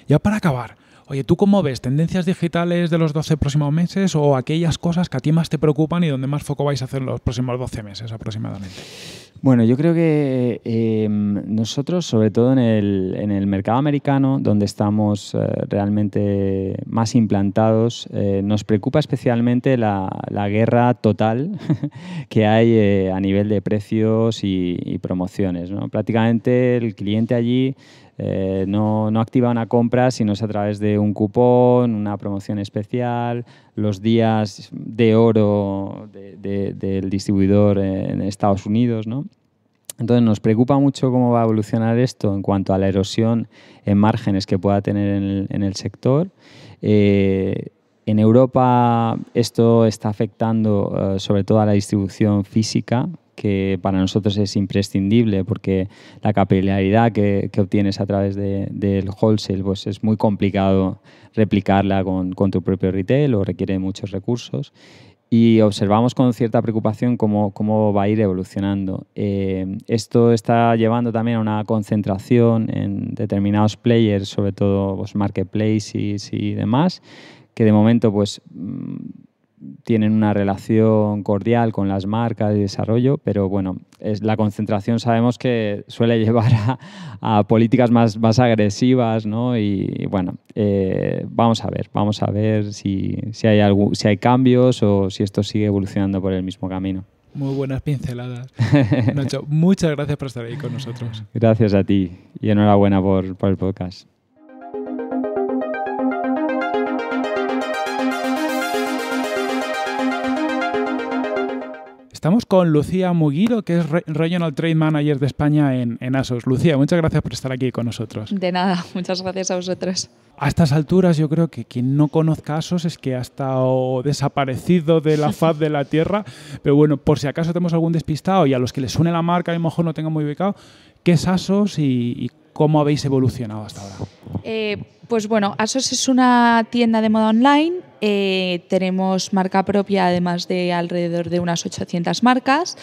Ya para acabar, Oye, ¿tú cómo ves tendencias digitales de los 12 próximos meses o aquellas cosas que a ti más te preocupan y donde más foco vais a hacer los próximos 12 meses aproximadamente? Bueno, yo creo que eh, nosotros, sobre todo en el, en el, mercado americano, donde estamos eh, realmente más implantados, eh, nos preocupa especialmente la, guerra total que hay a nivel de precios y, promociones. Prácticamente el cliente allí no, no, activa una compra si no es a través de un cupón, una promoción especial, los días de oro del distribuidor en Estados Unidos, ¿no? Entonces nos preocupa mucho cómo va a evolucionar esto en cuanto a la erosión en márgenes que pueda tener en el, sector. Eh, en Europa esto está afectando eh, sobre todo a la distribución física, que para nosotros es imprescindible porque la capilaridad que, obtienes a través del wholesale pues es muy complicado replicarla con, tu propio retail o requiere muchos recursos. Y observamos con cierta preocupación cómo, cómo va a ir evolucionando. Eh, esto está llevando también a una concentración en determinados players, sobre todo los pues, marketplaces y demás, que de momento pues mm, tienen una relación cordial con las marcas y desarrollo, pero bueno, es, la concentración sabemos que suele llevar a, políticas más, agresivas, ¿no? Y bueno, eh, vamos a ver, vamos a ver si, hay algo, si hay cambios o si esto sigue evolucionando por el mismo camino. Muy buenas pinceladas. Nacho, muchas gracias por estar ahí con nosotros. Gracias a ti y enhorabuena por el podcast. Estamos con Lucía Muguiro, que es Regional Trade Manager de España en, ASOS. Lucía, muchas gracias por estar aquí con nosotros. De nada, muchas gracias a vosotros. A estas alturas yo creo que quien no conozca ASOS es que ha estado desaparecido de la faz de la Tierra, pero bueno, por si acaso tenemos algún despistado y a los que les suene la marca a lo mejor no tengan muy ubicado, ¿qué es ASOS y, cómo habéis evolucionado hasta ahora? Eh, pues bueno, ASOS es una tienda de moda online eh, tenemos marca propia, además de alrededor de unas 800 marcas.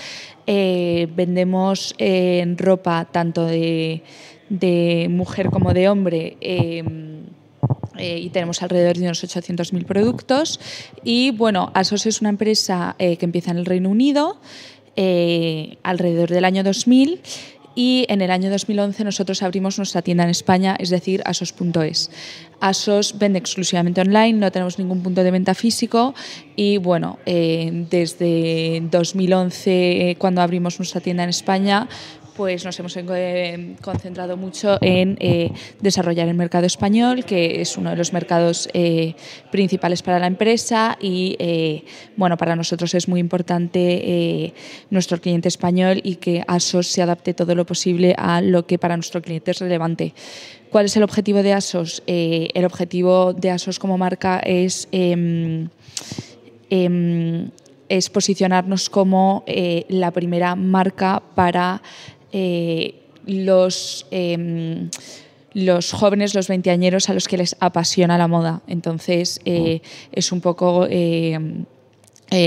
Eh, vendemos eh, ropa tanto de, mujer como de hombre. y tenemos alrededor de unos 800.000 productos. Y bueno, Asos es una empresa que empieza en el Reino Unido alrededor del año 2000 y en el año 2011 nosotros abrimos nuestra tienda en España, es decir, asos.es. Asos vende exclusivamente online, no tenemos ningún punto de venta físico y bueno, eh, desde 2011 eh, cuando abrimos nuestra tienda en España, pues nos hemos eh, concentrado mucho en eh, desarrollar el mercado español, que es uno de los mercados eh, principales para la empresa y bueno, para nosotros es muy importante nuestro cliente español y que ASOS se adapte todo lo posible a lo que para nuestro cliente es relevante. ¿Cuál es el objetivo de ASOS? el objetivo de ASOS como marca es em, em, es posicionarnos como la primera marca para eh, los, em, los jóvenes, los veinteañeros a los que les apasiona la moda. Entonces eh, oh. es un poco... Eh,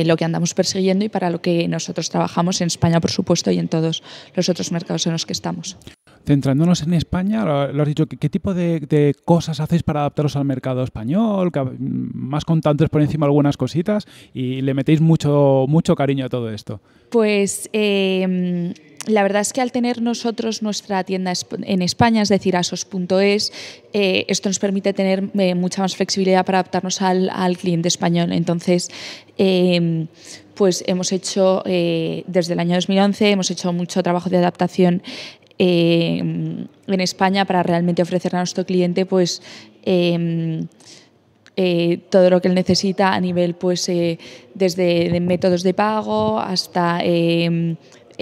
lo que andamos persiguiendo y para lo que nosotros trabajamos en España, por supuesto, y en todos los otros mercados en los que estamos. Centrándonos en España, lo has dicho, ¿qué, tipo de, cosas hacéis para adaptaros al mercado español? Mm, más contantes por encima algunas cositas y le metéis mucho, mucho cariño a todo esto. Pues eh, la verdad es que al tener nosotros nuestra tienda en España, es decir, asos.es, eh, esto nos permite tener eh, mucha más flexibilidad para adaptarnos al, cliente español. Entonces, em, pues hemos hecho, eh, desde el año 2011, hemos hecho mucho trabajo de adaptación em, en España para realmente ofrecer a nuestro cliente, pues... Em, todo lo que él necesita a nivel, pues, desde métodos de pago hasta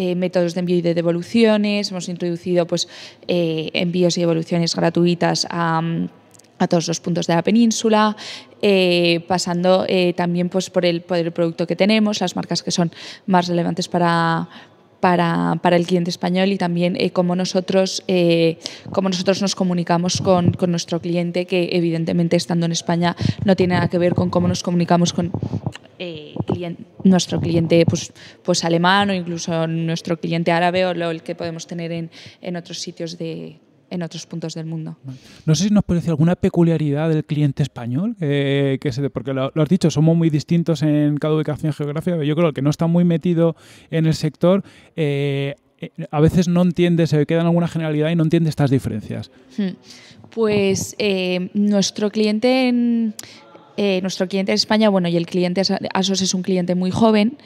eh, métodos de envío y de devoluciones, hemos introducido pues, eh, envíos y devoluciones gratuitas a, todos los puntos de la península, eh, pasando también pues, por, el, por el producto que tenemos, las marcas que son más relevantes para, para, para el cliente español y también eh, cómo, nosotros, eh, nosotros nos comunicamos con, con, nuestro cliente, que evidentemente estando en España no tiene nada que ver con cómo nos comunicamos con eh, nuestro cliente pues, pues alemán o incluso nuestro cliente árabe o lo, el que podemos tener en, en otros sitios de, en otros puntos del mundo. No sé si nos puede decir alguna peculiaridad del cliente español, eh, que porque lo, has dicho, somos muy distintos en cada ubicación geográfica, pero yo creo que el que no está muy metido en el sector... Eh, eh, a veces no entiende, se queda en alguna generalidad y no entiende estas diferencias. Hmm. Pues nuestro cliente en, nuestro cliente España, bueno, y el cliente Asos es un cliente muy joven,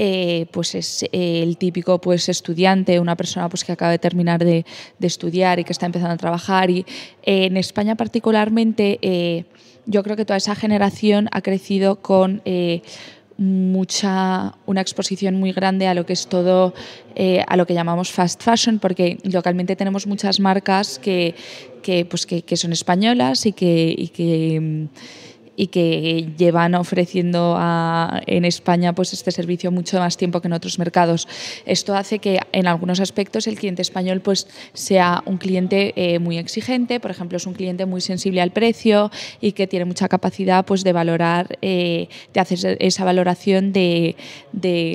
eh, pues es eh, el típico pues, estudiante, una persona pues, que acaba de terminar de, estudiar y que está empezando a trabajar. Y eh, en España particularmente, yo creo que toda esa generación ha crecido con mucha una exposición muy grande a lo que es todo a lo que llamamos fast fashion porque localmente tenemos muchas marcas que, pues son españolas y que mm, y que llevan ofreciendo en España pues, este servicio mucho más tiempo que en otros mercados. Esto hace que en algunos aspectos el cliente español pues, sea un cliente eh, muy exigente, por ejemplo, es un cliente muy sensible al precio y que tiene mucha capacidad pues, de valorar, eh, de hacer esa valoración de,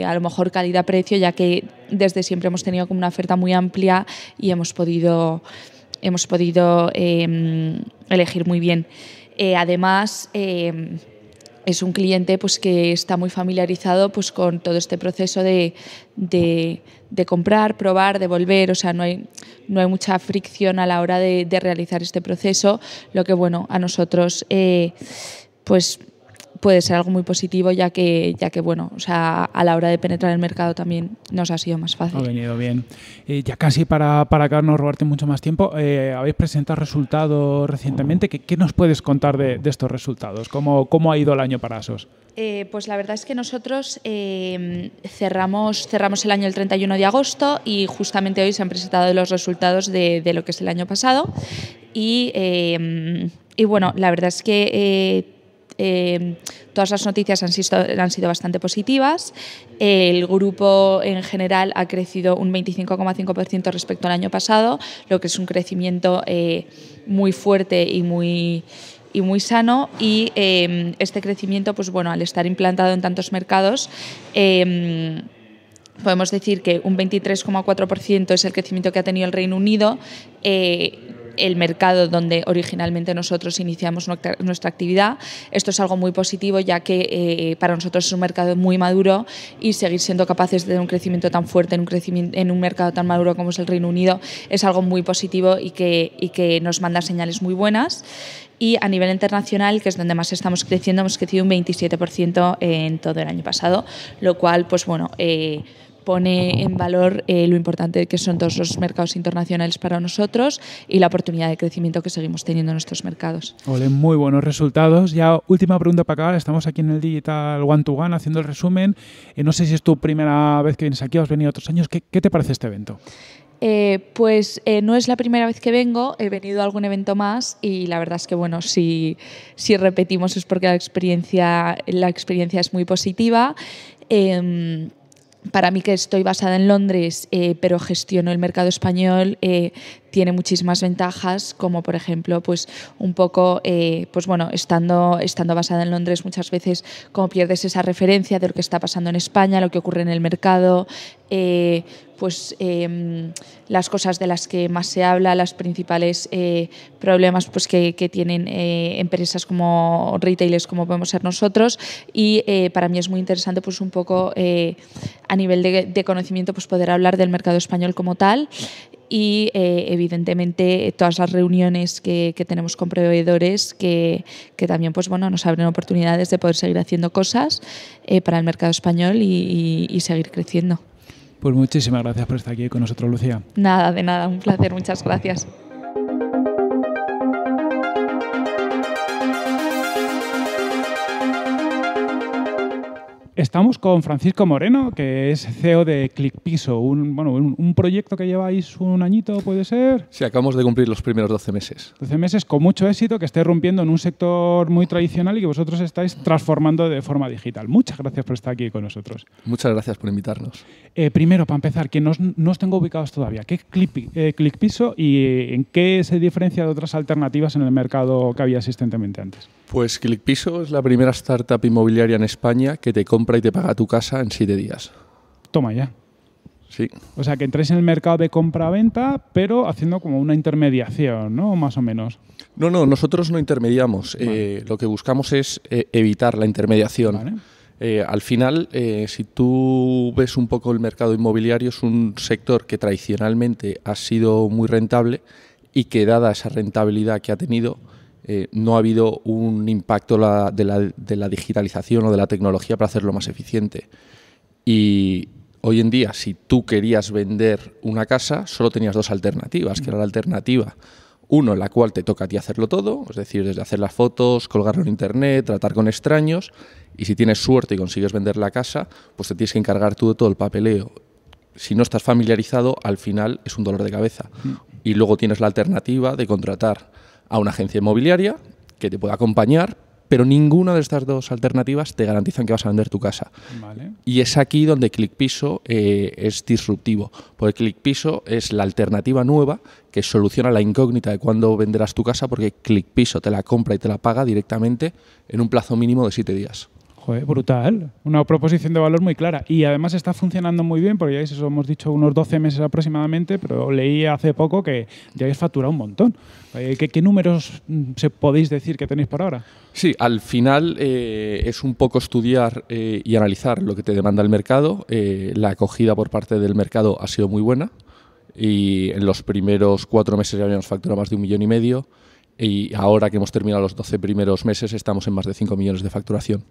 a lo mejor calidad-precio, ya que desde siempre hemos tenido como una oferta muy amplia y hemos podido, hemos podido em, elegir muy bien. Eh, además, em, es un cliente pues, que está muy familiarizado pues, con todo este proceso de, comprar, probar, devolver, o sea, no hay, no hay mucha fricción a la hora de, realizar este proceso, lo que bueno, a nosotros eh, pues, puede ser algo muy positivo ya que, ya que bueno, o sea, a la hora de penetrar el mercado también nos ha sido más fácil. Ha venido bien. Eh, ya casi para, para no robarte mucho más tiempo, eh, habéis presentado resultados recientemente. ¿Qué, nos puedes contar de, estos resultados? ¿Cómo, ¿Cómo ha ido el año para ASOS? Eh, pues la verdad es que nosotros cerramos, cerramos el año el 31 de agosto y justamente hoy se han presentado los resultados de, lo que es el año pasado. Y, y bueno, la verdad es que Em, todas las noticias han sido, han sido bastante positivas. El grupo en general ha crecido un 25,5% respecto al año pasado, lo que es un crecimiento eh, muy fuerte y muy y muy sano y em, este crecimiento pues bueno al estar implantado en tantos mercados em, podemos decir que un 23,4% es el crecimiento que ha tenido el Reino Unido eh, el mercado donde originalmente nosotros iniciamos nuestra, actividad. Esto es algo muy positivo ya que eh, para nosotros es un mercado muy maduro y seguir siendo capaces de un crecimiento tan fuerte en un, crecimiento, en un mercado tan maduro como es el Reino Unido es algo muy positivo y que, y que nos manda señales muy buenas y a nivel internacional, que es donde más estamos creciendo, hemos crecido un 27% en todo el año pasado, lo cual, pues bueno, eh, pone en valor eh, lo importante que son todos los mercados internacionales para nosotros y la oportunidad de crecimiento que seguimos teniendo en nuestros mercados. muy buenos resultados. Ya última pregunta para acabar. Estamos aquí en el Digital One to One haciendo el resumen. Eh, no sé si es tu primera vez que vienes aquí o has venido otros años. ¿Qué, te parece este evento? Eh, pues no es la primera vez que vengo, he venido a algún evento más y la verdad es que bueno, si, repetimos es porque la experiencia, la experiencia es muy positiva. Em, para mí que estoy basada en Londres, eh, pero gestiono el mercado español, eh, tiene muchísimas ventajas, como por ejemplo, pues un poco, eh, pues bueno, estando, estando basada en Londres muchas veces como pierdes esa referencia de lo que está pasando en España, lo que ocurre en el mercado, pues, em, las cosas de las que más se habla, los principales eh, problemas pues, que, tienen eh, empresas como retailers como podemos ser nosotros y eh, para mí es muy interesante pues, un poco a nivel de, conocimiento pues, poder hablar del mercado español como tal y evidentemente todas las reuniones que, tenemos con proveedores que, también pues, bueno, nos abren oportunidades de poder seguir haciendo cosas para el mercado español y seguir creciendo. Pues muchísimas gracias por estar aquí con nosotros, Lucía. Nada, de nada, un placer, muchas gracias. Estamos con Francisco Moreno, que es CEO de ClickPiso, un, bueno, un, proyecto que lleváis un añito, ¿puede ser? Sí, acabamos de cumplir los primeros 12 meses. 12 meses con mucho éxito, que estáis rompiendo en un sector muy tradicional y que vosotros estáis transformando de forma digital. Muchas gracias por estar aquí con nosotros. Muchas gracias por invitarnos. Eh, primero, para empezar, que no os, tengo ubicados todavía, ¿qué es eh, ClickPiso y en qué se diferencia de otras alternativas en el mercado que había existentemente antes? Pues ClickPiso es la primera startup inmobiliaria en España que te compra y te paga tu casa en siete días. Toma ya. Sí. O sea, que entres en el mercado de compra-venta, pero haciendo como una intermediación, ¿no? Más o menos. No, no, nosotros no intermediamos. Eh, lo que buscamos es eh, evitar la intermediación. Eh, al final, si tú ves un poco el mercado inmobiliario, es un sector que tradicionalmente ha sido muy rentable y que dada esa rentabilidad que ha tenido, eh, no ha habido un impacto de, la, digitalización o de la tecnología para hacerlo más eficiente. Y hoy en día, si tú querías vender una casa, solo tenías dos alternativas, que era la alternativa. Uno, la cual te toca a ti hacerlo todo, es decir, desde hacer las fotos, colgarlo en internet, tratar con extraños, y si tienes suerte y consigues vender la casa, pues te tienes que encargar tú de todo el papeleo si no estás familiarizado, al final es un dolor de cabeza. Mm. Y luego tienes la alternativa de contratar a una agencia inmobiliaria que te pueda acompañar, pero ninguna de estas dos alternativas te garantizan que vas a vender tu casa. Y es aquí donde ClickPiso eh, es disruptivo, porque ClickPiso es la alternativa nueva que soluciona la incógnita de cuándo venderás tu casa, porque ClickPiso te la compra y te la paga directamente en un plazo mínimo de siete días. Joder, brutal. Una proposición de valor muy clara. Y además está funcionando muy bien, porque ya eso hemos dicho unos 12 meses aproximadamente, pero leí hace poco que ya habéis facturado un montón. Eh, ¿Qué, números mm, se podéis decir que tenéis por ahora? Sí, al final eh, es un poco estudiar eh, y analizar lo que te demanda el mercado. la acogida por parte del mercado ha sido muy buena y en los primeros cuatro meses ya habíamos facturado más de un millón y medio y ahora que hemos terminado los 12 primeros meses estamos en más de 5 millones de facturación.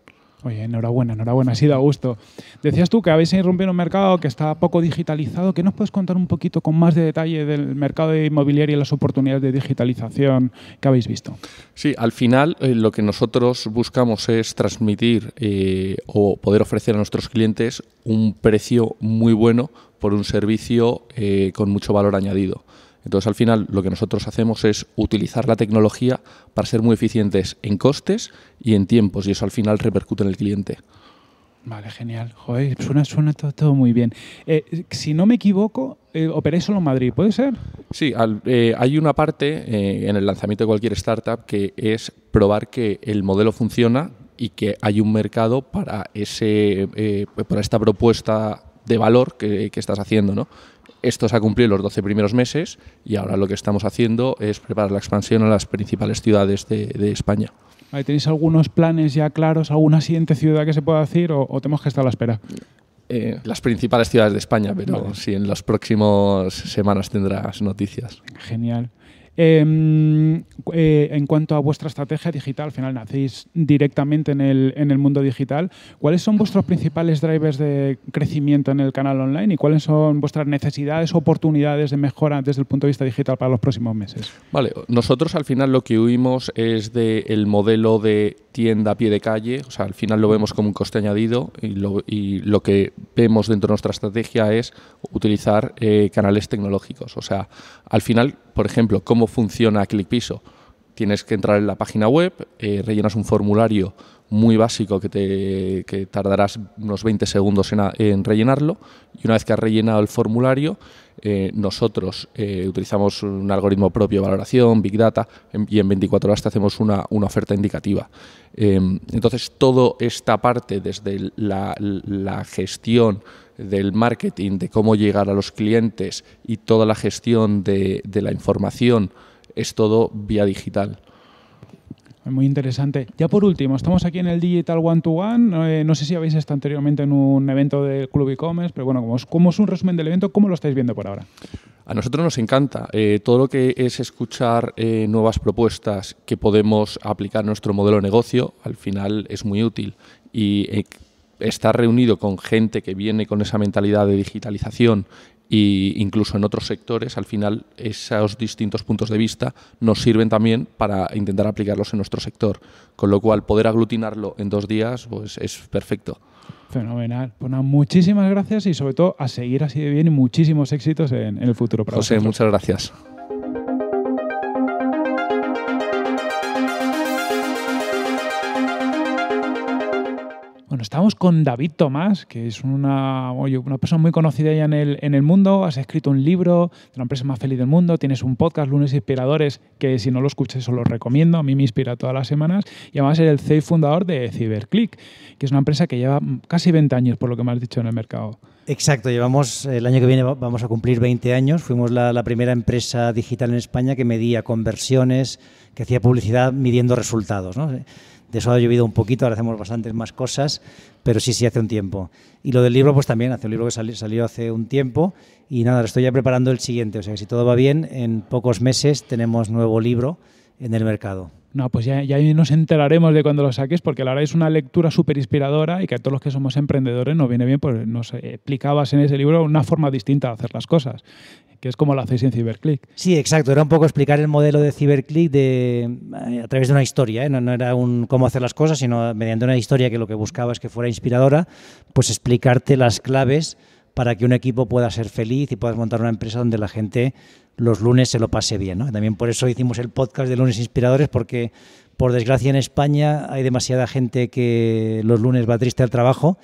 Oye, enhorabuena, enhorabuena, ha sido a gusto. Decías tú que habéis irrumpido un mercado que está poco digitalizado. ¿Qué nos puedes contar un poquito con más de detalle del mercado inmobiliario y las oportunidades de digitalización que habéis visto? Sí, al final eh, lo que nosotros buscamos es transmitir eh, o poder ofrecer a nuestros clientes un precio muy bueno por un servicio eh, con mucho valor añadido. Entonces, al final, lo que nosotros hacemos es utilizar la tecnología para ser muy eficientes en costes y en tiempos, y eso al final repercute en el cliente. Vale, genial. Joder, suena, todo, muy bien. Eh, si no me equivoco, eh, operáis solo en Madrid, ¿puede ser? Sí, eh, hay una parte en el lanzamiento de cualquier startup que es probar que el modelo funciona y que hay un mercado para, ese, para esta propuesta de valor que, que estás haciendo, ¿no? Esto se ha cumplido los 12 primeros meses y ahora lo que estamos haciendo es preparar la expansión a las principales ciudades de, España. ¿Tenéis algunos planes ya claros, alguna siguiente ciudad que se pueda decir o, tenemos que estar a la espera? Eh, las principales ciudades de España, pero si en las próximas semanas tendrás noticias. Genial. Em, eh, en cuanto a vuestra estrategia digital, al final nacéis directamente en el, mundo digital. ¿Cuáles son vuestros principales drivers de crecimiento en el canal online y cuáles son vuestras necesidades, oportunidades de mejora desde el punto de vista digital para los próximos meses? Vale, nosotros al final lo que huimos es del modelo de tienda a pie de calle, o sea, al final lo vemos como un coste añadido y lo, que vemos dentro de nuestra estrategia es utilizar eh, canales tecnológicos, o sea, al final por ejemplo, cómo funciona ClickPiso. Tienes que entrar en la página web, eh, rellenas un formulario muy básico que, te, tardarás unos 20 segundos en, rellenarlo y una vez que has rellenado el formulario, eh, nosotros eh, utilizamos un algoritmo propio de valoración, Big Data, y en 24 horas te hacemos una, oferta indicativa. Em, entonces, toda esta parte, desde la, la gestión, del marketing, de cómo llegar a los clientes y toda la gestión de, la información es todo vía digital. Muy interesante. Ya por último, estamos aquí en el Digital One to One. no sé si habéis estado anteriormente en un evento del Club e-commerce, pero bueno, como es, como un resumen del evento, ¿cómo lo estáis viendo por ahora? A nosotros nos encanta eh, todo lo que es escuchar eh, nuevas propuestas que podemos aplicar a nuestro modelo de negocio, al final es muy útil. Y eh, estar reunido con gente que viene con esa mentalidad de digitalización e incluso en otros sectores, al final esos distintos puntos de vista nos sirven también para intentar aplicarlos en nuestro sector. Con lo cual, poder aglutinarlo en dos días pues es perfecto. Fenomenal. Bueno, pues muchísimas gracias y sobre todo a seguir así de bien y muchísimos éxitos en, el futuro. José, muchas gracias. estamos con David Tomás, que es una, una persona muy conocida ya en el, en el mundo. Has escrito un libro de la empresa más feliz del mundo. Tienes un podcast, Lunes Inspiradores, que si no lo escuchas, os lo recomiendo. A mí me inspira todas las semanas. Y además eres el CEO fundador de CyberClick, que es una empresa que lleva casi 20 años, por lo que me has dicho, en el mercado. Exacto, llevamos el año que viene vamos a cumplir 20 años. Fuimos la, la, primera empresa digital en España que medía conversiones, que hacía publicidad midiendo resultados. ¿no? De eso ha llovido un poquito, ahora hacemos bastantes más cosas, pero sí, sí, hace un tiempo. Y lo del libro, pues también, hace un libro que salió, hace un tiempo y nada, estoy ya preparando el siguiente. O sea que si todo va bien, en pocos meses tenemos nuevo libro en el mercado. No, pues ya, ya, nos enteraremos de cuando lo saques, porque la verdad es una lectura súper inspiradora y que a todos los que somos emprendedores nos viene bien, pues nos explicabas en ese libro una forma distinta de hacer las cosas que es como lo hacéis en Cyberclick. Sí, exacto. Era un poco explicar el modelo de Cyberclick eh, a través de una historia. ¿eh? No, era un cómo hacer las cosas, sino mediante una historia que lo que buscaba es que fuera inspiradora, pues explicarte las claves para que un equipo pueda ser feliz y puedas montar una empresa donde la gente los lunes se lo pase bien. También por eso hicimos el podcast de lunes inspiradores, porque por desgracia en España hay demasiada gente que los lunes va triste al trabajo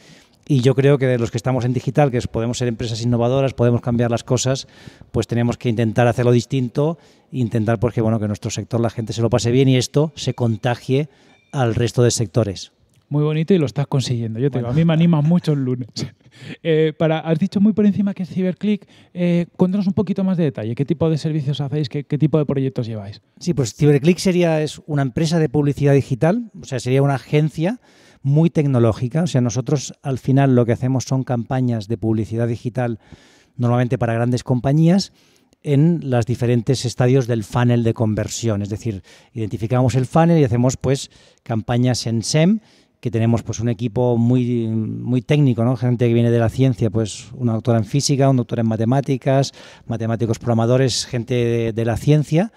y yo creo que de los que estamos en digital, que podemos ser empresas innovadoras, podemos cambiar las cosas, pues tenemos que intentar hacerlo distinto, intentar porque pues, bueno, que nuestro sector la gente se lo pase bien y esto se contagie al resto de sectores. Muy bonito y lo estás consiguiendo. Yo te digo, a mí me anima mucho el lunes. Eh, para, has dicho muy por encima que es CiberClick. Eh, cuéntanos un poquito más de detalle. ¿Qué tipo de servicios hacéis? ¿Qué, tipo de proyectos lleváis? Sí, pues CiberClick sería, es una empresa de publicidad digital, o sea, sería una agencia muy tecnológica. O sea, nosotros al final lo que hacemos son campañas de publicidad digital, normalmente para grandes compañías, en los diferentes estadios del funnel de conversión. Es decir, identificamos el funnel y hacemos pues campañas en SEM que tenemos pues un equipo muy, muy técnico, Gente que viene de la ciencia, pues una doctora en física, un doctor en matemáticas, matemáticos programadores, gente de, de la ciencia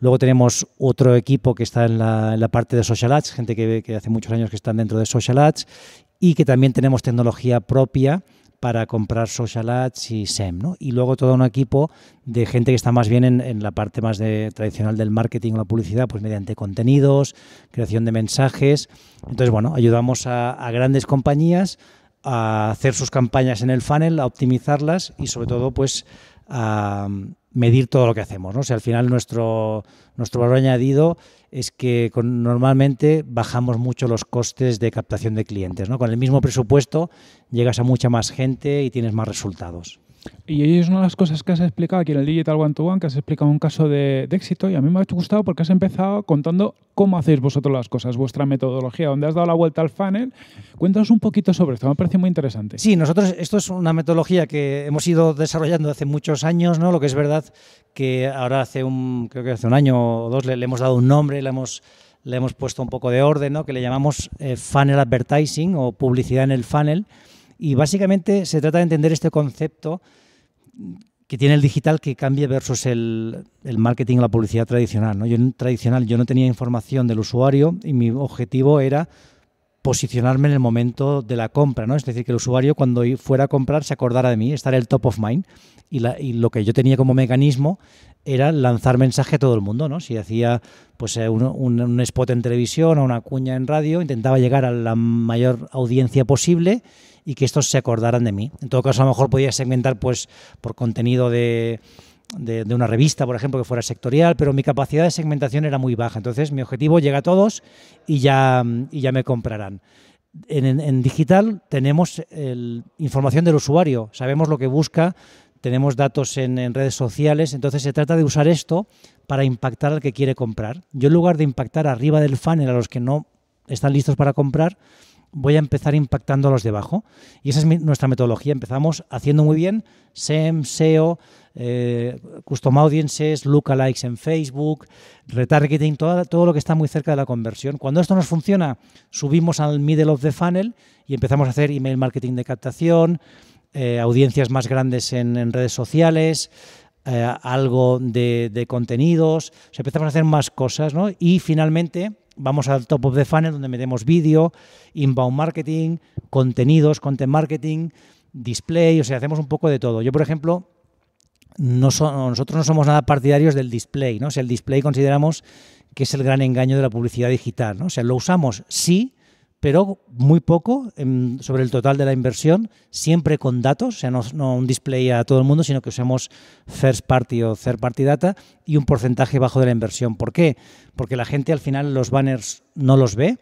Luego tenemos otro equipo que está en la, parte de Social Ads, gente que, hace muchos años que están dentro de Social Ads y que también tenemos tecnología propia para comprar Social Ads y SEM. ¿no? Y luego todo un equipo de gente que está más bien en, la parte más de, tradicional del marketing o la publicidad, pues mediante contenidos, creación de mensajes. Entonces, bueno, ayudamos a, a grandes compañías a hacer sus campañas en el funnel, a optimizarlas y sobre todo, pues, a medir todo lo que hacemos. ¿no? O sea, al final nuestro, nuestro valor añadido es que con, normalmente bajamos mucho los costes de captación de clientes. ¿no? Con el mismo presupuesto llegas a mucha más gente y tienes más resultados. Y es una de las cosas que has explicado aquí en el Digital One to One, que has explicado un caso de, éxito, y a mí me ha gustado porque has empezado contando cómo hacéis vosotros las cosas, vuestra metodología, donde has dado la vuelta al funnel. Cuéntanos un poquito sobre esto, me parece muy interesante. Sí, nosotros, esto es una metodología que hemos ido desarrollando hace muchos años, ¿no? Lo que es verdad que ahora hace un, creo que hace un año o dos le, hemos dado un nombre, le hemos le hemos puesto un poco de orden, ¿no? que le llamamos eh, funnel advertising o publicidad en el funnel, y básicamente se trata de entender este concepto que tiene el digital que cambia versus el, marketing o la publicidad tradicional. ¿no? Yo en tradicional yo no tenía información del usuario y mi objetivo era posicionarme en el momento de la compra, ¿no? Es decir, que el usuario cuando fuera a comprar se acordara de mí, estar el top of mind. Y, y lo que yo tenía como mecanismo era lanzar mensaje a todo el mundo, ¿no? Si hacía pues eh, un, spot en televisión o una cuña en radio, intentaba llegar a la mayor audiencia posible y que estos se acordaran de mí. En todo caso, a lo mejor podía segmentar pues por contenido de, una revista, por ejemplo, que fuera sectorial, pero mi capacidad de segmentación era muy baja. Entonces, mi objetivo llega a todos y ya, ya me comprarán. En, digital tenemos información del usuario, sabemos lo que busca, tenemos datos en, redes sociales, entonces se trata de usar esto para impactar al que quiere comprar. Yo en lugar de impactar arriba del funnel a los que no están listos para comprar, voy a empezar impactando a los de abajo. Y esa es nuestra metodología. Empezamos haciendo muy bien SEM, SEO, eh, Custom Audiences, Lookalikes en Facebook, Retargeting, todo lo que está muy cerca de la conversión. Cuando esto nos funciona, subimos al middle of the funnel y empezamos a hacer email marketing de captación, eh, audiencias más grandes en, redes sociales, eh, algo de, contenidos, empezamos a hacer más cosas, Y finalmente vamos al top of the funnel donde metemos vídeo, inbound marketing, contenidos, content marketing, display, o sea, hacemos un poco de todo. Yo, por ejemplo, no nosotros no somos nada partidarios del display, ¿no? O el display consideramos que es el gran engaño de la publicidad digital, ¿no? O sea, lo usamos sí, pero muy poco em, sobre el total de la inversión, siempre con datos, o sea, no, un display a todo el mundo, sino que usemos first party o third party data y un porcentaje bajo de la inversión. ¿Por qué? Porque la gente al final los banners no los ve,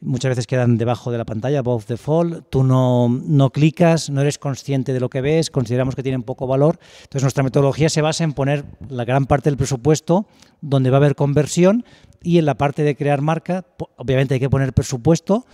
muchas veces quedan debajo de la pantalla, above the fall, tú no, no clicas, no eres consciente de lo que ves, consideramos que tienen poco valor. Entonces nuestra metodología se basa en poner la gran parte del presupuesto donde va a haber conversión, y en la parte de crear marca, obviamente hay que poner presupuesto,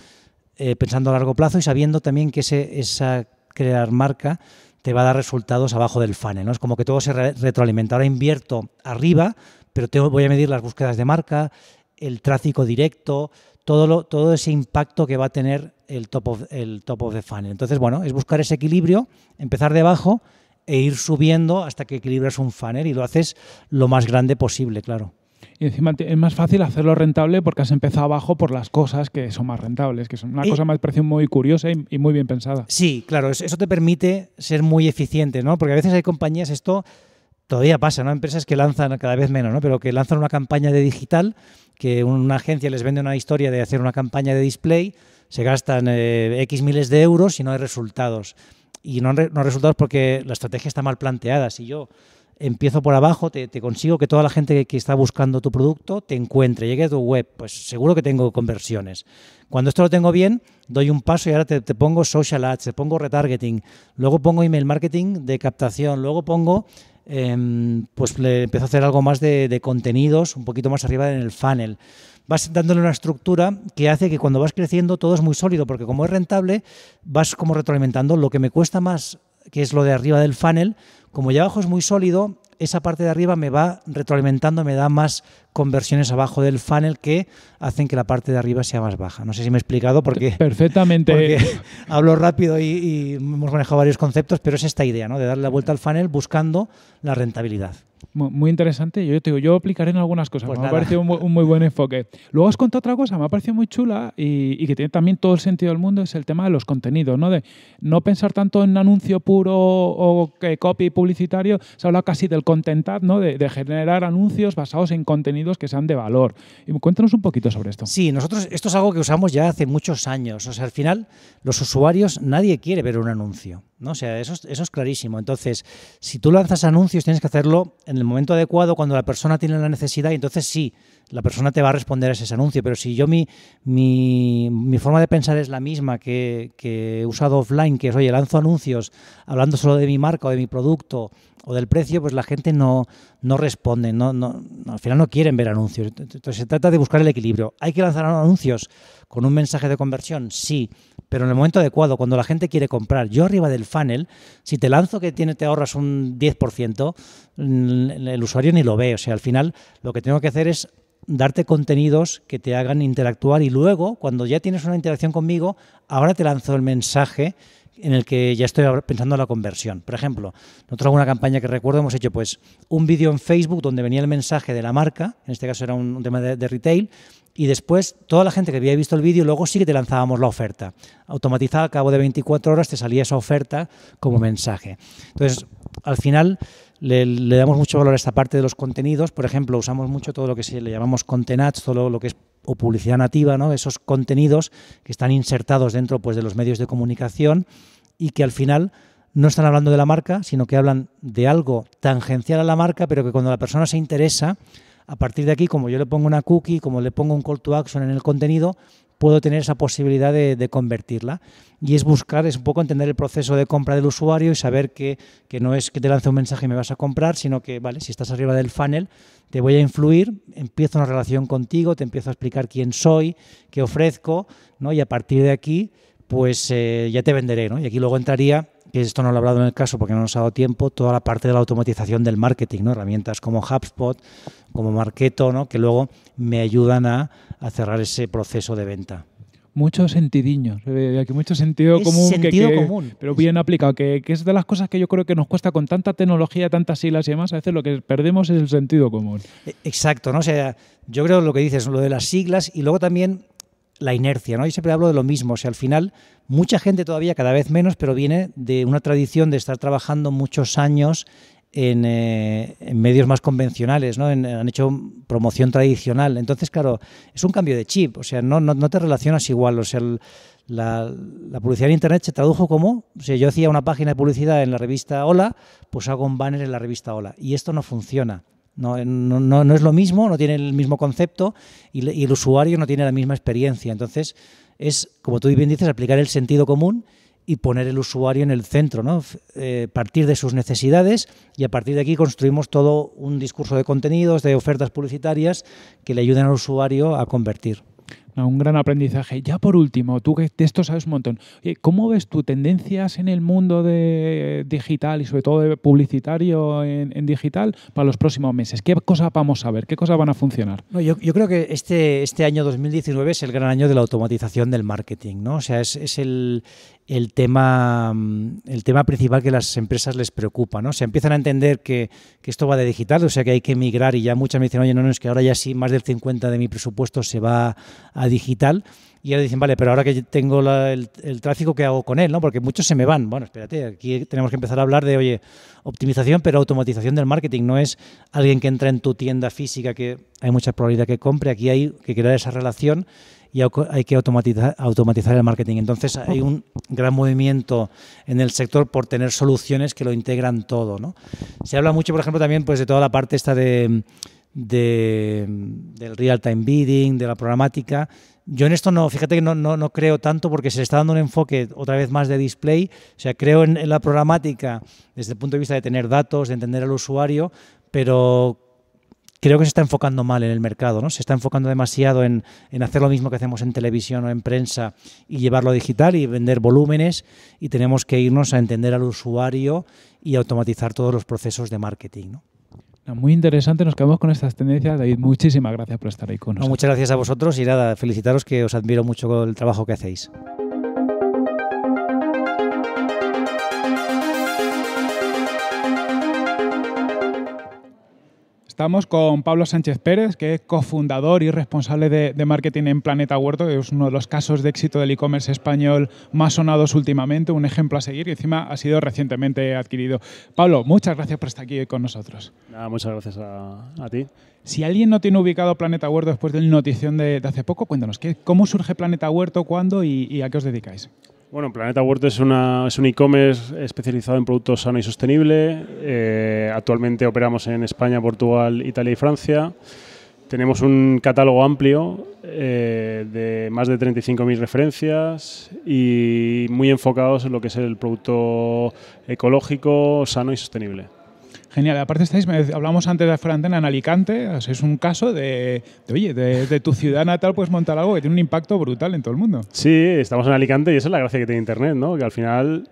eh, pensando a largo plazo y sabiendo también que esa crear marca te va a dar resultados abajo del funnel. ¿no? Es como que todo se retroalimenta. Ahora invierto arriba, pero voy a medir las búsquedas de marca, el tráfico directo, todo, lo, todo ese impacto que va a tener el top, of, el the funnel. Entonces, bueno, es buscar ese equilibrio, empezar de abajo e ir subiendo hasta que equilibras un funnel y lo haces lo más grande posible, claro. Y encima es más fácil hacerlo rentable porque has empezado abajo por las cosas que son más rentables, que son una cosa más precio muy curiosa y, muy bien pensada. Sí, claro, eso te permite ser muy eficiente, ¿no? Porque a veces hay compañías, esto todavía pasa, ¿no? Empresas que lanzan cada vez menos, ¿no? Pero que lanzan una campaña de digital, que una agencia les vende una historia de hacer una campaña de display, se gastan eh, X miles de euros y no hay resultados. Y no, no hay resultados porque la estrategia está mal planteada. Si yo empiezo por abajo, te, consigo que toda la gente que, está buscando tu producto te encuentre, llegue a tu web, pues seguro que tengo conversiones. Cuando esto lo tengo bien, doy un paso y ahora te, pongo social ads, te pongo retargeting, luego pongo email marketing de captación, luego pongo, em, pues le empiezo a hacer algo más de contenidos, un poquito más arriba en el funnel vas dándole una estructura que hace que cuando vas creciendo todo es muy sólido, porque como es rentable, vas como retroalimentando. Lo que me cuesta más que es lo de arriba del funnel, como ya abajo es muy sólido, esa parte de arriba me va retroalimentando, me da más conversiones abajo del funnel que hacen que la parte de arriba sea más baja. No sé si me he explicado porque... Perfectamente. hablo rápido y, hemos manejado varios conceptos, pero es esta idea, ¿no? De darle la vuelta al funnel buscando la rentabilidad. Muy interesante. Yo te digo, yo aplicaré en algunas cosas. Pues me ha parecido un, muy buen enfoque. Luego os cuento otra cosa, me ha parecido muy chula y, que tiene también todo el sentido del mundo, es el tema de los contenidos, ¿no? De no pensar tanto en anuncio puro o que copy publicitario. Se habla casi del content ¿no? de generar anuncios basados en contenido que sean de valor. Cuéntanos un poquito sobre esto. Sí, nosotros esto es algo que usamos ya hace muchos años. O sea, al final los usuarios, nadie quiere ver un anuncio. ¿no? O sea, eso, eso es clarísimo. Entonces, si tú lanzas anuncios, tienes que hacerlo en el momento adecuado, cuando la persona tiene la necesidad, y entonces sí, la persona te va a responder a ese anuncio. Pero si yo mi, mi, forma de pensar es la misma que, que he usado offline, que es, oye, lanzo anuncios hablando solo de mi marca o de mi producto, o del precio, pues la gente no, no responde, no, no, al final no quieren ver anuncios. Entonces se trata de buscar el equilibrio. ¿Hay que lanzar anuncios con un mensaje de conversión? Sí, pero en el momento adecuado, cuando la gente quiere comprar. Yo arriba del funnel, si te lanzo que tiene, te ahorras un 10%, mm, el usuario ni lo ve. O sea, al final lo que tengo que hacer es darte contenidos que te hagan interactuar y luego, cuando ya tienes una interacción conmigo, ahora te lanzo el mensaje en el que ya estoy pensando en la conversión. Por ejemplo, nosotros alguna campaña que recuerdo hemos hecho pues un vídeo en Facebook donde venía el mensaje de la marca, en este caso era un, tema de, retail, y después toda la gente que había visto el vídeo luego sí que te lanzábamos la oferta. Automatizada, a cabo de 24 horas te salía esa oferta como mensaje. Entonces, al final le, damos mucho valor a esta parte de los contenidos. Por ejemplo, usamos mucho todo lo que le llamamos content todo lo que es o publicidad nativa, ¿no? esos contenidos que están insertados dentro pues, de los medios de comunicación y que al final no están hablando de la marca, sino que hablan de algo tangencial a la marca, pero que cuando la persona se interesa, a partir de aquí, como yo le pongo una cookie, como le pongo un call to action en el contenido, puedo tener esa posibilidad de, convertirla. Y es buscar, es un poco entender el proceso de compra del usuario y saber que, no es que te lance un mensaje y me vas a comprar, sino que, vale, si estás arriba del funnel, te voy a influir, empiezo una relación contigo, te empiezo a explicar quién soy, qué ofrezco, ¿no? Y a partir de aquí, pues eh, ya te venderé, ¿no? Y aquí luego entraría que esto no lo he hablado en el caso porque no nos ha dado tiempo, toda la parte de la automatización del marketing, ¿no? herramientas como HubSpot, como Marketo, ¿no? que luego me ayudan a, a cerrar ese proceso de venta. Mucho sentidiño, mucho sentido común. Pero bien aplicado, que, es de las cosas que yo creo que nos cuesta con tanta tecnología, tantas siglas y demás, a veces lo que perdemos es el sentido común. E, exacto, ¿no? yo creo lo que dices, lo de las siglas y luego también la inercia, ¿no? Yo siempre hablo de lo mismo, o sea, al final mucha gente todavía, cada vez menos, pero viene de una tradición de estar trabajando muchos años eh, en, medios más convencionales, han hecho promoción tradicional. Entonces, claro, es un cambio de chip, o sea, no, no, te relacionas igual. O sea, la, publicidad en Internet se tradujo como, si yo hacía una página de publicidad en la revista Hola, pues hago un banner en la revista Hola. Y esto no funciona. No, es lo mismo, no tiene el mismo concepto y, y el usuario no tiene la misma experiencia. Entonces, es, como tú bien dices, aplicar el sentido común y poner el usuario en el centro, ¿no? Eh, partir de sus necesidades y a partir de aquí construimos todo un discurso de contenidos, de ofertas publicitarias que le ayuden al usuario a convertir. un gran aprendizaje. Ya por último, tú que de esto sabes un montón, ¿cómo ves tú tendencias en el mundo de digital y sobre todo de publicitario en, digital para los próximos meses? ¿Qué cosas vamos a ver? ¿Qué cosas van a funcionar? yo, creo que este, este año 2019 es el gran año de la automatización del marketing, ¿no? O sea, es el, el tema, el tema principal que las empresas les preocupa. ¿no? Se empiezan a entender que, esto va de digital, o sea que hay que migrar y ya muchas me dicen, oye, no, no, es que ahora ya sí más del 50 de mi presupuesto se va a digital. Y ahora dicen, vale, pero ahora que tengo el, tráfico, ¿qué hago con él? ¿no? Porque muchos se me van. Bueno, espérate, aquí tenemos que empezar a hablar de, oye, optimización, pero automatización del marketing. No es alguien que entra en tu tienda física, que hay mucha probabilidad que compre. Aquí hay que crear esa relación y hay que automatizar, el marketing. Entonces hay un gran movimiento en el sector por tener soluciones que lo integran todo. Se habla mucho, por ejemplo, también pues, de toda la parte esta del real-time bidding, de la programática. Yo en esto no, fíjate que no, no, creo tanto porque se le está dando un enfoque otra vez más de display. O sea, creo en la programática desde el punto de vista de tener datos, de entender al usuario, pero creo que se está enfocando mal en el mercado, ¿no? Se está enfocando demasiado en, hacer lo mismo que hacemos en televisión o en prensa y llevarlo a digital y vender volúmenes y tenemos que irnos a entender al usuario y automatizar todos los procesos de marketing, ¿no? muy interesante, nos quedamos con estas tendencias. David, muchísimas gracias por estar ahí con nosotros. muchas gracias a vosotros y nada, felicitaros que os admiro mucho el trabajo que hacéis. Estamos con Pablo Sánchez Pérez, que es cofundador y responsable de, marketing en Planeta Huerto, que es uno de los casos de éxito del e-commerce español más sonados últimamente, un ejemplo a seguir y encima ha sido recientemente adquirido. Pablo, muchas gracias por estar aquí con nosotros. Nada, muchas gracias a, ti. Si alguien no tiene ubicado Planeta Huerto después del notición de, hace poco, cuéntanos, ¿cómo surge Planeta Huerto, cuándo y a qué os dedicáis? Bueno, Planeta Huerto es, una, es un e-commerce especializado en productos sano y sostenible. Eh, actualmente operamos en España, Portugal, Italia y Francia. Tenemos un catálogo amplio eh, de más de 35.000 referencias y muy enfocados en lo que es el producto ecológico, sano y sostenible. Genial. Aparte estáis, hablamos antes de la en Alicante, es un caso de, oye, de, tu ciudad natal puedes montar algo que tiene un impacto brutal en todo el mundo. Sí, estamos en Alicante y esa es la gracia que tiene Internet, ¿no? Que al final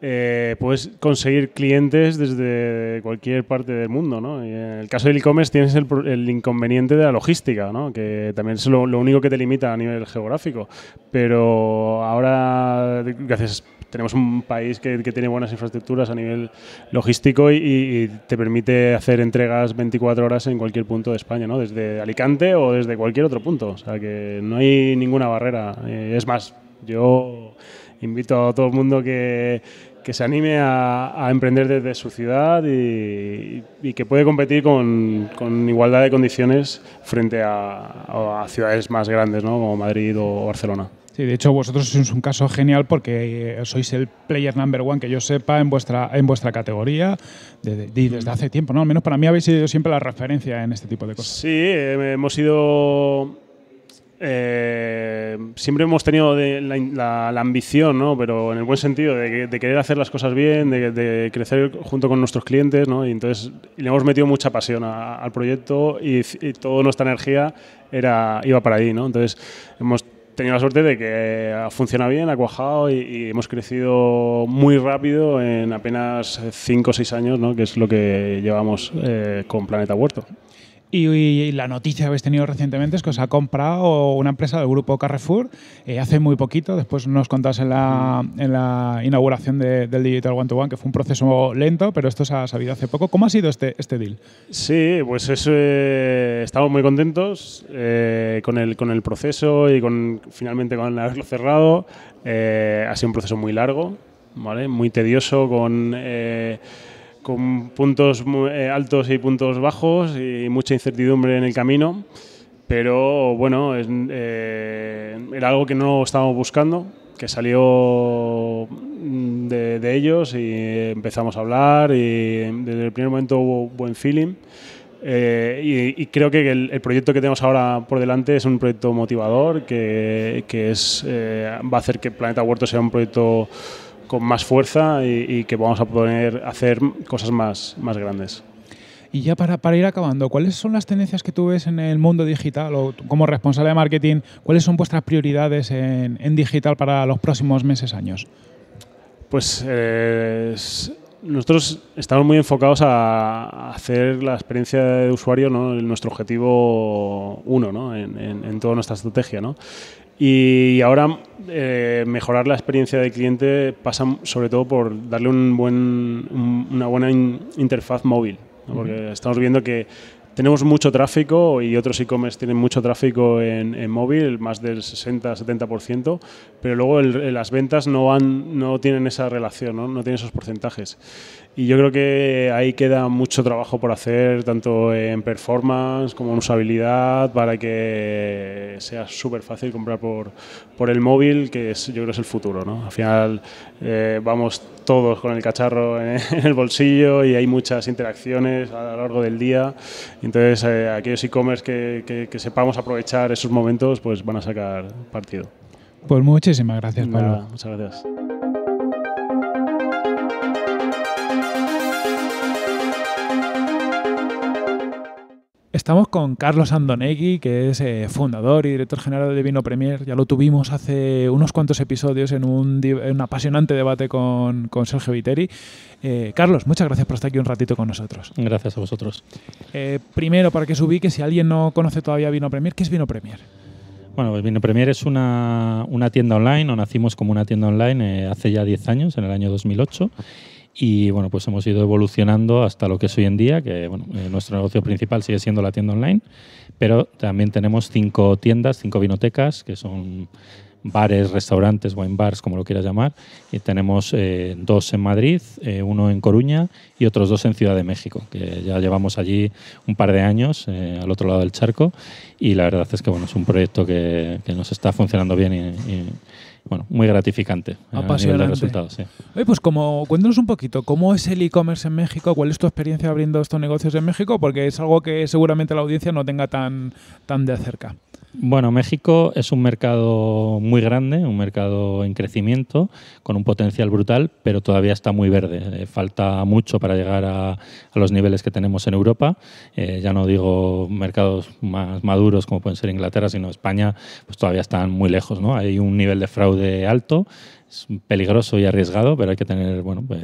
eh, puedes conseguir clientes desde cualquier parte del mundo, ¿no? Y en el caso del e-commerce tienes el, inconveniente de la logística, ¿no? Que también es lo único que te limita a nivel geográfico. Pero ahora, gracias tenemos un país que, tiene buenas infraestructuras a nivel logístico y, te permite hacer entregas 24 horas en cualquier punto de España, ¿no? Desde Alicante o desde cualquier otro punto. O sea que no hay ninguna barrera. Eh, es más, yo invito a todo el mundo que, se anime a, emprender desde su ciudad y, que puede competir con, igualdad de condiciones frente a, a ciudades más grandes, ¿no? como Madrid o Barcelona. Sí, de hecho vosotros sois un caso genial porque eh, sois el player number one que yo sepa en vuestra, en vuestra categoría y desde hace tiempo, ¿no? Al menos para mí habéis sido siempre la referencia en este tipo de cosas. Sí, em, hemos sido... Eh, siempre hemos tenido la, ambición, ¿no? pero en el buen sentido, de, querer hacer las cosas bien, de, crecer junto con nuestros clientes. ¿no? Y entonces le hemos metido mucha pasión al proyecto y, toda nuestra energía era, iba para ahí. ¿no? Entonces hemos tenido la suerte de que ha funcionado bien, ha cuajado y, hemos crecido muy rápido en apenas 5 o 6 años, ¿no? que es lo que llevamos eh, con Planeta Huerto. Y, la noticia que habéis tenido recientemente es que os ha comprado una empresa del grupo Carrefour eh, hace muy poquito. Después nos contás en la, inauguración del Digital One to One que fue un proceso lento, pero esto se ha sabido hace poco. ¿Cómo ha sido este, este deal? Sí, pues eh, estamos muy contentos eh, con, el, con el proceso y con finalmente con haberlo cerrado. ha sido un proceso muy largo, ¿vale? muy tedioso, con con puntos eh, altos y puntos bajos y mucha incertidumbre en el camino, pero bueno, es, eh, era algo que no estábamos buscando, que salió mm, de, ellos y empezamos a hablar y desde el primer momento hubo buen feeling. Eh, y, creo que el, proyecto que tenemos ahora por delante es un proyecto motivador que, que es, va a hacer que Planeta Huerto sea un proyecto con más fuerza y, que vamos a poder hacer cosas más, grandes. Y ya para, para, ir acabando, ¿cuáles son las tendencias que tú ves en el mundo digital o como responsable de marketing? ¿Cuáles son vuestras prioridades en, digital para los próximos meses, años? Pues eh, nosotros estamos muy enfocados a hacer la experiencia de usuario ¿no? nuestro objetivo uno en, en, toda nuestra estrategia. ¿no? Y ahora eh, mejorar la experiencia del cliente pasa sobre todo por darle un buen, una buena interfaz móvil, porque estamos viendo que tenemos mucho tráfico y otros e-commerce tienen mucho tráfico en, móvil, más del 60-70%, pero luego las ventas no, van no tienen esa relación, ¿no? no tienen esos porcentajes. Y yo creo que ahí queda mucho trabajo por hacer, tanto en performance como en usabilidad, para que sea súper fácil comprar por, por el móvil, que es, yo creo es el futuro. ¿no? Al final eh, vamos todos con el cacharro en el bolsillo y hay muchas interacciones a lo largo del día. Entonces, eh, aquellos e-commerce que, que, sepamos aprovechar esos momentos, pues van a sacar partido. Pues muchísimas gracias, Pablo. muchas gracias. Estamos con Carlos Andonegui, que es eh, fundador y director general de Vino Premier. Ya lo tuvimos hace unos cuantos episodios en un, apasionante debate con, con Sergio Viteri. Eh, Carlos, muchas gracias por estar aquí un ratito con nosotros. Gracias a vosotros. Eh, primero, para que se ubique, si alguien no conoce todavía Vino Premier, ¿qué es Vino Premier? Bueno, pues Vino Premier es una, una tienda online, o nacimos como una tienda online hace ya 10 años, en el año 2008. Y bueno, pues hemos ido evolucionando hasta lo que es hoy en día, que eh, nuestro negocio principal sigue siendo la tienda online, pero también tenemos cinco tiendas, cinco vinotecas, que son bares, restaurantes, wine bars, como lo quieras llamar. Y tenemos eh, dos en Madrid, eh, uno en Coruña y otros dos en Ciudad de México, que ya llevamos allí un par de años al otro lado del charco. Y la verdad es que bueno, es un proyecto que, que nos está funcionando bien y, y, bueno, muy gratificante eh, Apasionante. Sí. Oye, pues como, cuéntanos un poquito, ¿cómo es el e-commerce en México? ¿Cuál es tu experiencia abriendo estos negocios en México? Porque es algo que seguramente la audiencia no tenga tan, tan de cerca. Bueno, México es un mercado muy grande, un mercado en crecimiento, con un potencial brutal, pero todavía está muy verde. Eh, falta mucho para llegar a, los niveles que tenemos en Europa. Eh, ya no digo mercados más maduros como pueden ser Inglaterra, sino España, pues todavía están muy lejos. ¿no? Hay un nivel de fraude alto, es peligroso y arriesgado, pero hay que tener bueno, pues,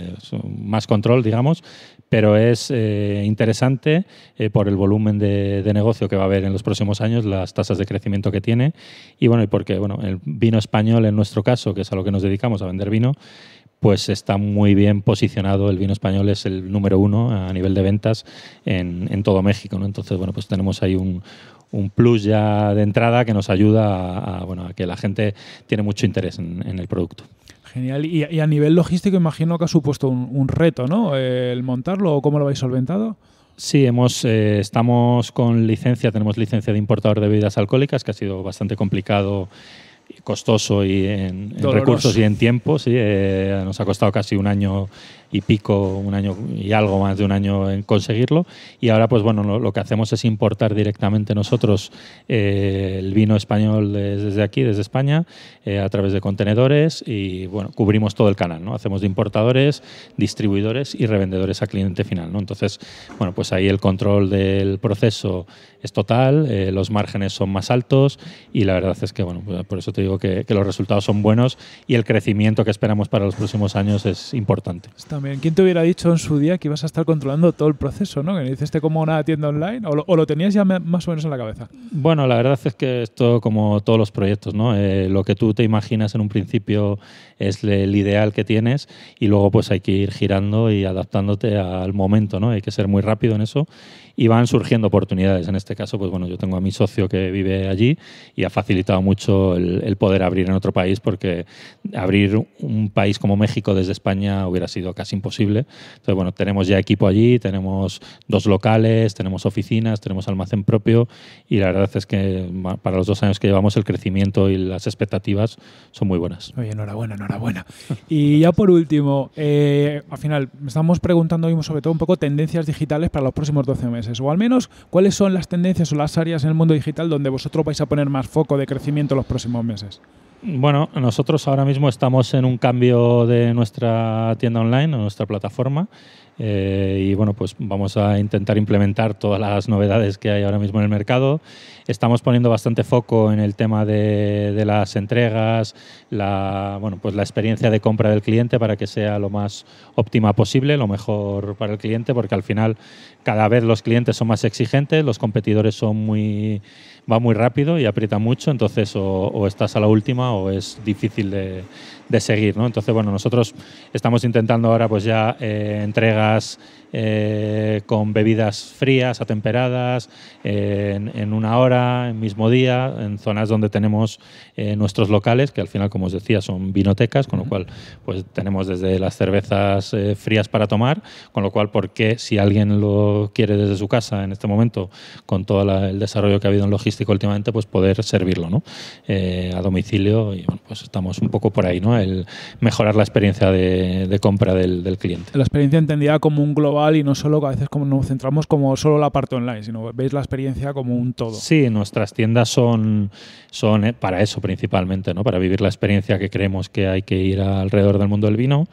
más control, digamos, pero es eh, interesante eh, por el volumen de, negocio que va a haber en los próximos años, las tasas de crecimiento que tiene y bueno, y porque bueno, el vino español en nuestro caso, que es a lo que nos dedicamos a vender vino, pues está muy bien posicionado. El vino español es el número uno a nivel de ventas en, todo México, Entonces, bueno, pues tenemos ahí un, plus ya de entrada que nos ayuda a, que la gente tiene mucho interés en el producto. Genial. Y, a nivel logístico imagino que ha supuesto un, reto, ¿no? Eh, el montarlo o cómo lo habéis solventado. Sí, hemos, eh, estamos con licencia, tenemos licencia de importador de bebidas alcohólicas, que ha sido bastante complicado, y costoso y en, recursos y en tiempo. Sí, eh, nos ha costado casi un año y pico, un año y algo más de un año en conseguirlo. Y ahora, pues bueno, lo, que hacemos es importar directamente nosotros eh, el vino español desde aquí, desde España, eh, a través de contenedores y bueno, cubrimos todo el canal, ¿no? Hacemos de importadores, distribuidores y revendedores a cliente final, ¿no? Entonces, bueno, pues ahí el control del proceso es total, eh, los márgenes son más altos y la verdad es que, bueno, pues por eso te digo que, los resultados son buenos y el crecimiento que esperamos para los próximos años es importante. ¿Quién te hubiera dicho en su día que ibas a estar controlando todo el proceso, no? Que hiciste como una tienda online o lo, tenías ya más o menos en la cabeza. Bueno, la verdad es que esto, como todos los proyectos, ¿no? Eh, lo que tú te imaginas en un principio es el ideal que tienes y luego pues hay que ir girando y adaptándote al momento, ¿no? Hay que ser muy rápido en eso y van surgiendo oportunidades. En este caso, pues bueno, yo tengo a mi socio que vive allí y ha facilitado mucho el poder abrir en otro país porque abrir un país como México desde España hubiera sido casi imposible. Entonces, bueno, tenemos ya equipo allí, tenemos dos locales, tenemos oficinas, tenemos almacén propio y la verdad es que para los dos años que llevamos el crecimiento y las expectativas son muy buenas. Oye, enhorabuena, enhorabuena. y ya por último, eh, al final, estamos preguntando hoy sobre todo un poco tendencias digitales para los próximos 12 meses, o al menos cuáles son las tendencias o las áreas en el mundo digital donde vosotros vais a poner más foco de crecimiento los próximos meses. Bueno, nosotros ahora mismo estamos en un cambio de nuestra tienda online, nuestra plataforma, eh, y bueno, pues vamos a intentar implementar todas las novedades que hay ahora mismo en el mercado. Estamos poniendo bastante foco en el tema de, de las entregas, la, bueno, pues la experiencia de compra del cliente para que sea lo más óptima posible, lo mejor para el cliente, porque al final cada vez los clientes son más exigentes, los competidores son muy va muy rápido y aprieta mucho, entonces o, o estás a la última o es difícil de, de seguir. ¿no? Entonces, bueno, nosotros estamos intentando ahora pues ya eh, entregas eh, con bebidas frías, atemperadas, eh, en, una hora, en mismo día, en zonas donde tenemos nuestros locales, que al final, como os decía, son vinotecas, con lo cual pues tenemos desde las cervezas frías para tomar, con lo cual, porque si alguien lo quiere desde su casa en este momento, con todo el desarrollo que ha habido en logístico últimamente, pues poder servirlo ¿no? a domicilio? Y bueno, pues estamos un poco por ahí, ¿no? mejorar la experiencia de, compra del, cliente. La experiencia entendida como un global y no solo, a veces como nos centramos como solo la parte online, sino veis la experiencia como un todo. Sí, nuestras tiendas son, son eh, para eso principalmente, ¿no? para vivir la experiencia que creemos que hay que ir alrededor del mundo del vino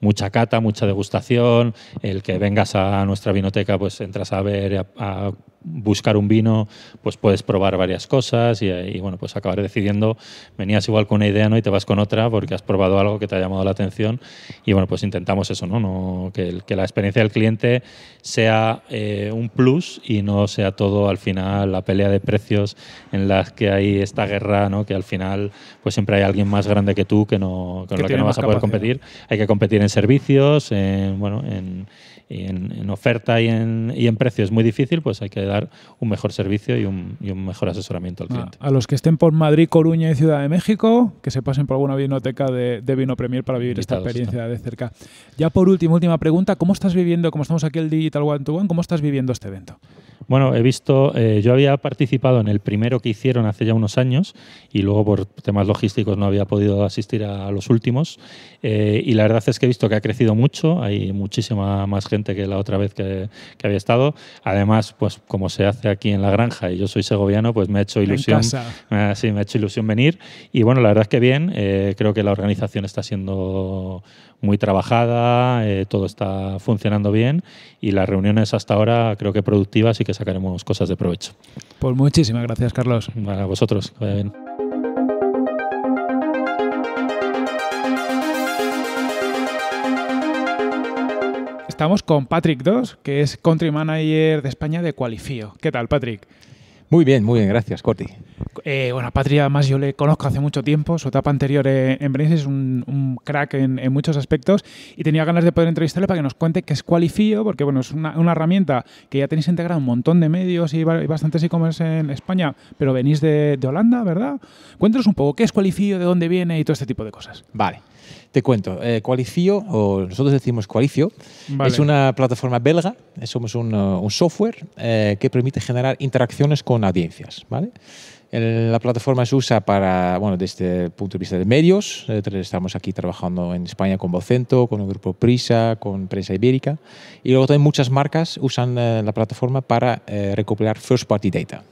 mucha cata, mucha degustación, el que vengas a nuestra vinoteca, pues entras a ver, a buscar un vino, pues puedes probar varias cosas y, bueno, pues acabar decidiendo, venías igual con una idea ¿no? y te vas con otra porque has probado algo que te ha llamado la atención y bueno, pues intentamos eso, ¿no? no que, que la experiencia del cliente sea eh, un plus y no sea todo al final la pelea de precios en las que hay esta guerra, ¿no? que al final pues siempre hay alguien más grande que tú que no, con que que no vas a poder competir. Hay que competir en servicios, en, bueno, en, en, oferta y en, y en precio. Es muy difícil, pues hay que un mejor servicio y un, mejor asesoramiento al ah, cliente. a los que estén por Madrid, Coruña y Ciudad de México, que se pasen por alguna vinoteca de, de Vino Premier para vivir esta experiencia de cerca. Ya por último, última pregunta, ¿cómo estás viviendo, como estamos aquí el Digital One to One, cómo estás viviendo este evento? Bueno, he visto, eh, yo había participado en el primero que hicieron hace ya unos años y luego por temas logísticos no había podido asistir a, los últimos eh, y la verdad es que he visto que ha crecido mucho, hay muchísima más gente que la otra vez que, que había estado. Además, pues como como se hace aquí en la granja y yo soy segoviano, pues me ha hecho ilusión. sí, me hecho ilusión venir. Y bueno, la verdad es que bien, eh, creo que la organización está siendo muy trabajada, eh, todo está funcionando bien y las reuniones hasta ahora creo que productivas y que sacaremos cosas de provecho. Pues muchísimas gracias, Carlos. para vosotros, Estamos con Patrick Dos, que es Country Manager de España de Qualifio. ¿Qué tal, Patrick? Muy bien, muy bien, gracias, Corti. Eh, bueno, Patrick, además yo le conozco hace mucho tiempo, su etapa anterior en Valencia es un, crack en, muchos aspectos y tenía ganas de poder entrevistarle para que nos cuente qué es Qualifio, porque bueno, es una, herramienta que ya tenéis integrada un montón de medios y, bastantes e-commerce en España, pero venís de, de Holanda, ¿verdad? Cuéntanos un poco qué es Qualifio, de dónde viene y todo este tipo de cosas. Vale. Te cuento, eh, o nosotros decimos Qualicio, es una plataforma belga, eh, somos un, uh, software eh, que permite generar interacciones con audiencias, ¿vale? La plataforma se usa para, bueno, desde el punto de vista de medios, eh, estamos aquí trabajando en España con Vocento, con el grupo Prisa, con Prensa Ibérica, y luego también muchas marcas usan la plataforma para recopilar first-party data.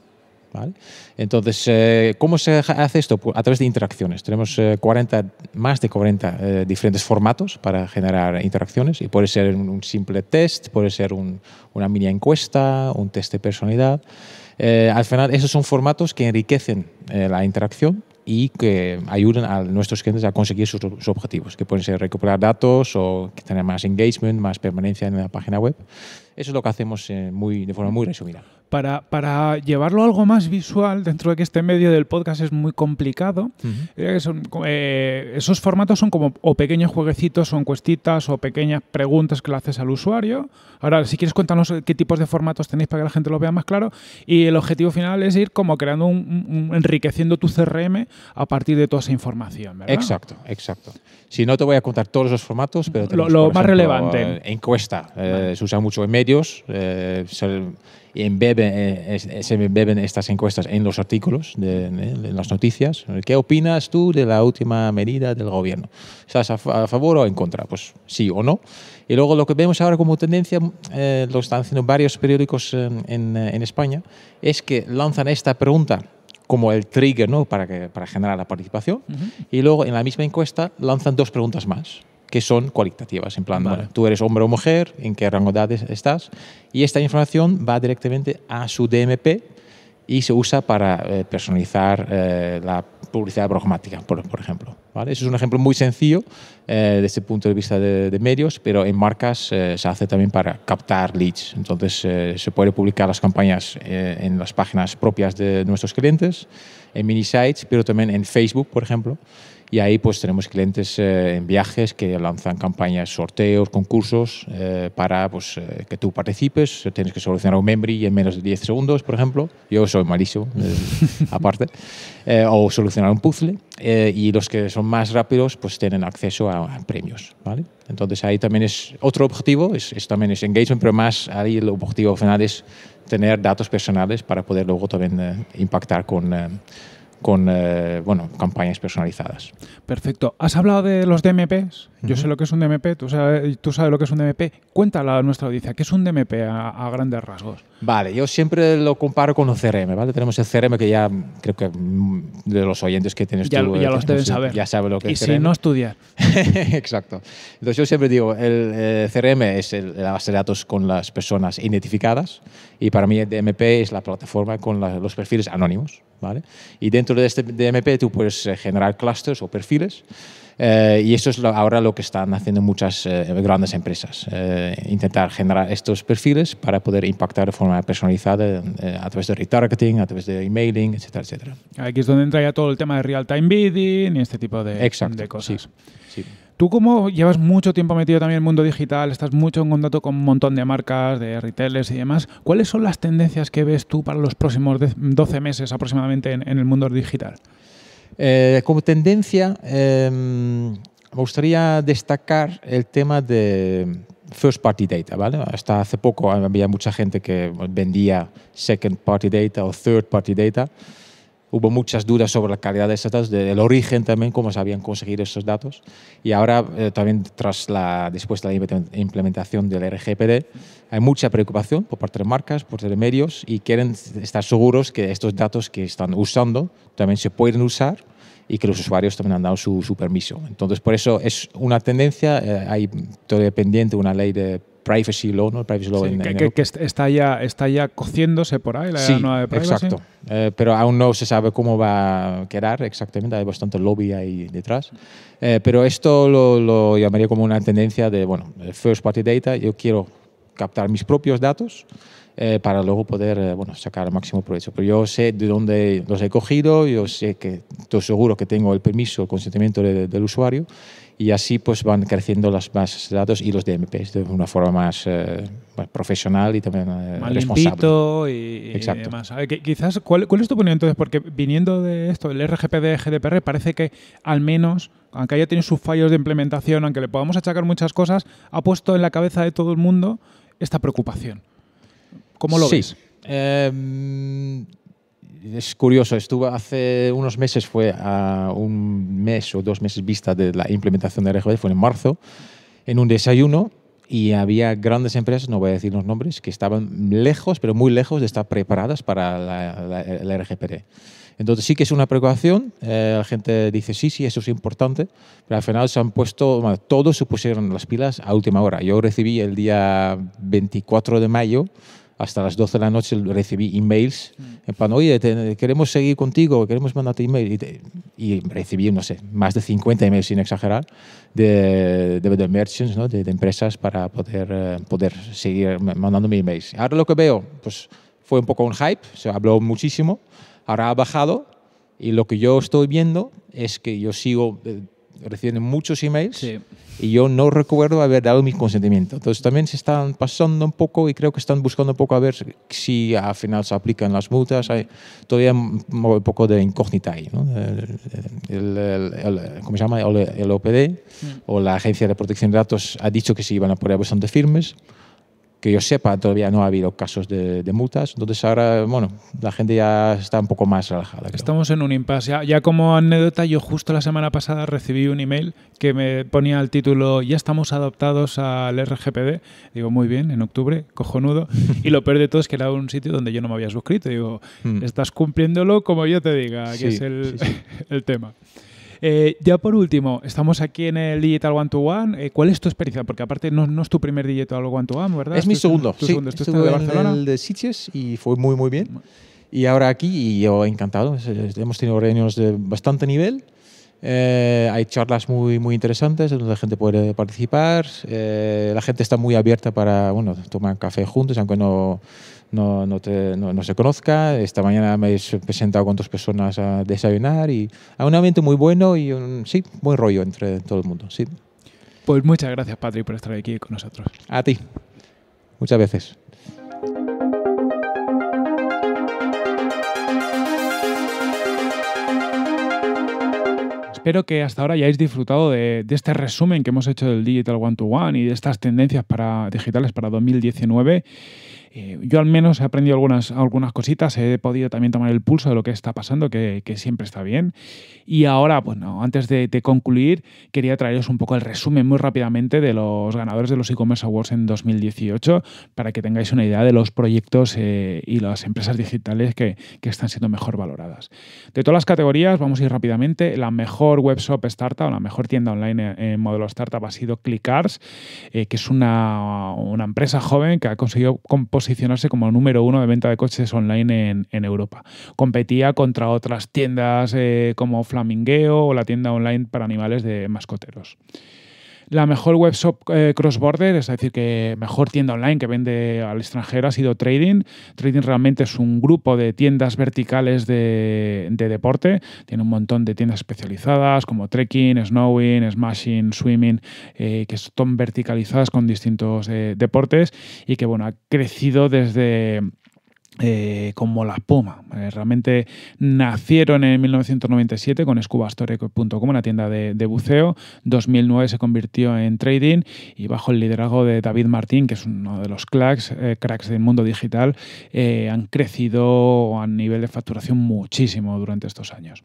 ¿Vale? Entonces, eh, ¿cómo se hace esto? Pues, a través de interacciones. Tenemos 40, eh, más de 40 eh, diferentes formatos para generar interacciones y puede ser un simple test, puede ser una mini encuesta, un test de personalidad. al final, esos son formatos que enriquecen la interacción y que ayudan a nuestros clientes a conseguir sus, sus, objetivos, que pueden ser recuperar datos o tener más engagement, más permanencia en la página web. Eso es lo que hacemos eh, muy, de forma muy resumida. Para, para, llevarlo a algo más visual, dentro de que este medio del podcast es muy complicado, eh, eh, esos formatos son como pequeños jueguecitos, o encuestitas o pequeñas preguntas que le haces al usuario. Ahora, si quieres, cuéntanos qué tipos de formatos tenéis para que la gente lo vea más claro. Y el objetivo final es ir como creando un, enriqueciendo tu CRM a partir de toda esa información. Exacto, exacto. Si no, te voy a contar todos los formatos, pero... lo, lo más relevante. Encuesta, se usa mucho en medio eh, eh, se, embeben, estas encuestas en los artículos, de, en las noticias. ¿Qué opinas tú de la última medida del gobierno? ¿Estás a, favor o en contra? Pues sí o no. Y luego lo que vemos ahora como tendencia, eh, lo están haciendo varios periódicos en, España, es que lanzan esta pregunta como el trigger ¿no? para, que, para generar la participación. Y luego en la misma encuesta lanzan dos preguntas más que son cualitativas, en plan, tú eres hombre o mujer, en qué rango de edad estás, y esta información va directamente a su DMP y se usa para eh, personalizar eh, la publicidad programática, por, ejemplo. ¿vale? Eso es un ejemplo muy sencillo eh, desde el punto de vista de, de medios, pero en marcas se hace también para captar leads. Entonces se puede publicar las campañas en las páginas propias de nuestros clientes, en mini sites, pero también en Facebook, por ejemplo. Y ahí pues tenemos clientes eh, en viajes que lanzan campañas, sorteos, concursos eh, para pues, eh, que tú participes. Tienes que solucionar un memory en menos de 10 segundos, por ejemplo. Yo soy malísimo, aparte. o solucionar un puzzle. y los que son más rápidos pues tienen acceso a, premios, ¿vale? Entonces ahí también es otro objetivo, es, es, también es engagement, pero más ahí el objetivo final es tener datos personales para poder luego también impactar con con eh, bueno, campañas personalizadas. Perfecto. ¿Has hablado de los DMPs? Yo sé lo que es un DMP, tú sabes, tú sabes lo que es un DMP. Cuéntala a nuestra audiencia, ¿qué es un DMP a, grandes rasgos? Vale, yo siempre lo comparo con un CRM, ¿vale? Tenemos el CRM que ya creo que mm, de los oyentes que tienes tú... Eh, ya los deben saber. Ya sabe lo que y es Y si no, estudiar. Exacto. Entonces yo siempre digo, el, eh, CRM es el, la base de datos con las personas identificadas y para mí el DMP es la plataforma con los perfiles anónimos, ¿vale? Y dentro de este DMP tú puedes eh, generar clusters o perfiles eh, y eso es ahora lo que están haciendo muchas eh, grandes empresas, eh, intentar generar estos perfiles para poder impactar de forma personalizada a través de retargeting, a través de emailing, etcétera, etcétera. Aquí es donde entra ya todo el tema de real-time bidding y este tipo de, cosas. Tú como llevas mucho tiempo metido también en el mundo digital, estás mucho en contacto con un montón de marcas, de retailers y demás, ¿cuáles son las tendencias que ves tú para los próximos 12 meses aproximadamente en el mundo digital? Eh, como tendencia, em, me gustaría destacar el tema de first party data, Hasta hace poco había mucha gente que vendía second party data o third party data hubo muchas dudas sobre la calidad de esos datos, del origen también, cómo se habían conseguido esos datos. Y ahora, eh, también tras la, después de la implementación del RGPD, hay mucha preocupación por parte de marcas, por parte de medios, y quieren estar seguros que estos datos que están usando también se pueden usar y que los usuarios también han dado su, permiso. Entonces, por eso es una tendencia, eh, hay todavía pendiente una ley de privacy law, privacy law que, está ya está ya cociéndose por ahí la nueva de privacy. exacto. Eh, pero aún no se sabe cómo va a quedar exactamente. Hay bastante lobby ahí detrás. Eh, pero esto lo, llamaría como una tendencia de, bueno, first party data. Yo quiero captar mis propios datos. Eh, para luego poder bueno, sacar el máximo provecho. Pero yo sé de dónde los he cogido, yo sé que estoy seguro que tengo el permiso, el consentimiento del usuario y así pues van creciendo las bases de datos y los DMPs de una forma más eh, profesional y también eh, más responsable. Y, Exacto. demás. quizás, ¿cuál, es tu opinión entonces? Porque viniendo de esto, el RGPD GDPR parece que al menos, aunque haya tenido sus fallos de implementación, aunque le podamos achacar muchas cosas, ha puesto en la cabeza de todo el mundo esta preocupación. ¿Cómo lo ves? Em, es curioso, estuve hace unos meses, fue a un mes o dos meses vista de la implementación de RGPD, fue en marzo, en un desayuno y había grandes empresas, no voy a decir los nombres, que estaban lejos, pero muy lejos de estar preparadas para la, RGPD. Entonces sí que es una preocupación, eh, la gente dice sí, sí, eso es importante, pero al final se han puesto, todos se pusieron las pilas a última hora. Yo recibí el día 24 de mayo hasta las 12 de la noche recibí emails mm. en plan, oye, queremos seguir contigo, queremos mandarte email. Y, y, recibí, no sé, más de 50 emails, sin exagerar, de, de, merchants, ¿no? de, empresas para poder, eh, poder seguir mandándome emails. Ahora lo que veo, pues fue un poco un hype, se habló muchísimo, ahora ha bajado y lo que yo estoy viendo es que yo sigo eh, reciben muchos emails y yo no recuerdo haber dado mi consentimiento. Entonces también se están pasando un poco y creo que están buscando un poco a ver si al final se aplican las multas. Hay todavía un poco de incógnita ahí. ¿no? El, ¿Cómo se llama? El, OPD mm. o la Agencia de Protección de Datos ha dicho que se iban a poner bastante firmes que yo sepa, todavía no ha habido casos de, multas. Entonces ahora, bueno, la gente ya está un poco más relajada. Estamos en un impasse. Ya, como anécdota, yo justo la semana pasada recibí un email que me ponía el título Ya estamos adoptados al RGPD. Digo, muy bien, en octubre, cojonudo. y lo peor de todo es que era un sitio donde yo no me había suscrito. Digo, hmm. estás cumpliéndolo como yo te diga, que es el, el tema. Eh, ya por último, estamos aquí en el Digital One to One. Eh, ¿Cuál es tu experiencia? Porque aparte no, es tu primer Digital One to One, ¿verdad? Es mi segundo. Tu, tu Estuve de Barcelona. el de Sitges y fue muy, muy bien. Y ahora aquí, y yo encantado. Hemos tenido reuniones de bastante nivel. Eh, hay charlas muy, muy interesantes donde la gente puede participar. la gente está muy abierta para bueno, tomar café juntos, aunque no no, te, se conozca. Esta mañana me he presentado con dos personas a desayunar y a un ambiente muy bueno y un, sí, buen rollo entre todo el mundo. Sí. Pues muchas gracias, Patrick, por estar aquí con nosotros. A ti. Muchas veces. Espero que hasta ahora hayáis disfrutado de, este resumen que hemos hecho del Digital One to One y de estas tendencias para, digitales para 2019. Eh, yo al menos he aprendido algunas, algunas cositas, he podido también tomar el pulso de lo que está pasando, que, siempre está bien. Y ahora, bueno antes de, concluir, quería traeros un poco el resumen muy rápidamente de los ganadores de los e-commerce awards en 2018 para que tengáis una idea de los proyectos eh, y las empresas digitales que, que están siendo mejor valoradas. De todas las categorías, vamos a ir rápidamente. La mejor webshop startup, la mejor tienda online en modelo startup ha sido Clickars eh, que es una, una empresa joven que ha conseguido posicionarse como número uno de venta de coches online en, Europa. Competía contra otras tiendas eh, como Flamingueo o la tienda online para animales de mascoteros. La mejor webshop eh, cross-border, es decir, que mejor tienda online que vende al extranjero ha sido Trading. Trading realmente es un grupo de tiendas verticales de, deporte. Tiene un montón de tiendas especializadas como trekking, snowing, smashing, swimming, eh, que son verticalizadas con distintos eh, deportes y que bueno, ha crecido desde eh, como la Puma eh, realmente nacieron en 1997 con ScubaStore.com una tienda de, buceo. 2009 se convirtió en trading y bajo el liderazgo de David Martín, que es uno de los cracks, eh, cracks del mundo digital, han crecido a nivel de facturación muchísimo durante estos años.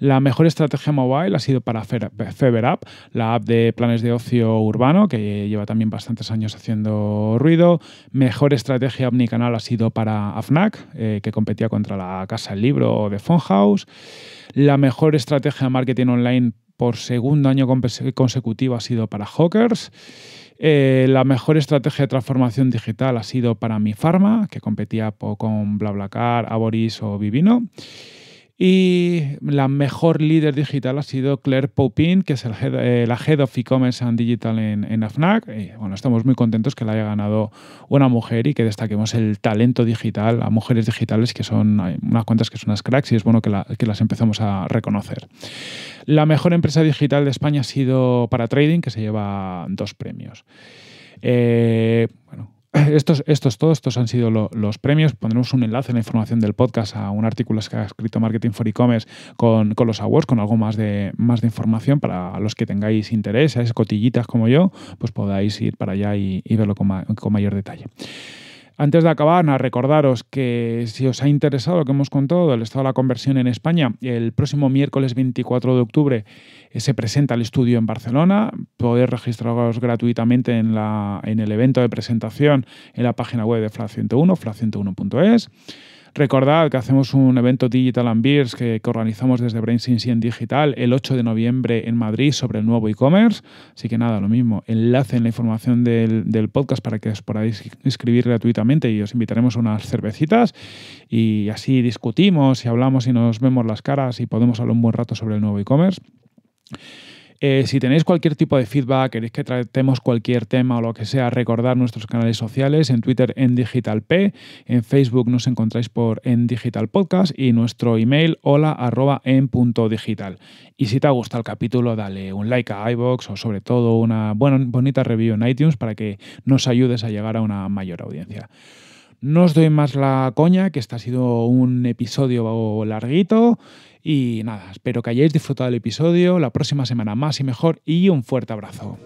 La mejor estrategia mobile ha sido para App la app de planes de ocio urbano, que lleva también bastantes años haciendo ruido. Mejor estrategia omnicanal ha sido para AFNA eh, que competía contra la Casa del Libro de House La mejor estrategia de marketing online por segundo año consecutivo ha sido para Hawkers. Eh, la mejor estrategia de transformación digital ha sido para Mi que competía con BlaBlaCar, Aboris o Vivino. Y la mejor líder digital ha sido Claire Popin, que es eh, la Head of E-Commerce and Digital en, AFNAC. Y, bueno, estamos muy contentos que la haya ganado una mujer y que destaquemos el talento digital a mujeres digitales que son unas cuentas que son unas cracks y es bueno que, las empezamos a reconocer. La mejor empresa digital de España ha sido para trading, que se lleva dos premios. Eh, bueno, estos, estos, todos estos han sido los premios. Pondremos un enlace en la información del podcast a un artículo que ha escrito Marketing for E-Commerce con, los awards, con algo más de, más de información para los que tengáis interés, cotillitas como yo, pues podáis ir para allá y, verlo con mayor detalle. Antes de acabar, recordaros que si os ha interesado lo que hemos contado del estado de la conversión en España, el próximo miércoles 24 de octubre eh, se presenta el estudio en Barcelona. Podéis registraros gratuitamente en, la, en el evento de presentación en la página web de FLA 101, FLA101.es. Recordad que hacemos un evento Digital and Beers que, organizamos desde BrainSync en Digital el 8 de noviembre en Madrid sobre el nuevo e-commerce. Así que nada, lo mismo, enlace en la información del, del podcast para que os podáis inscribir gratuitamente y os invitaremos unas cervecitas y así discutimos y hablamos y nos vemos las caras y podemos hablar un buen rato sobre el nuevo e-commerce. Eh, si tenéis cualquier tipo de feedback, queréis que tratemos cualquier tema o lo que sea, recordad nuestros canales sociales, en Twitter en DigitalP, en Facebook nos encontráis por en Digital Podcast y nuestro email hola en punto digital. Y si te ha gustado el capítulo, dale un like a iBox o sobre todo una buena, bonita review en iTunes para que nos ayudes a llegar a una mayor audiencia. No os doy más la coña, que este ha sido un episodio larguito. Y nada, espero que hayáis disfrutado el episodio, la próxima semana más y mejor y un fuerte abrazo.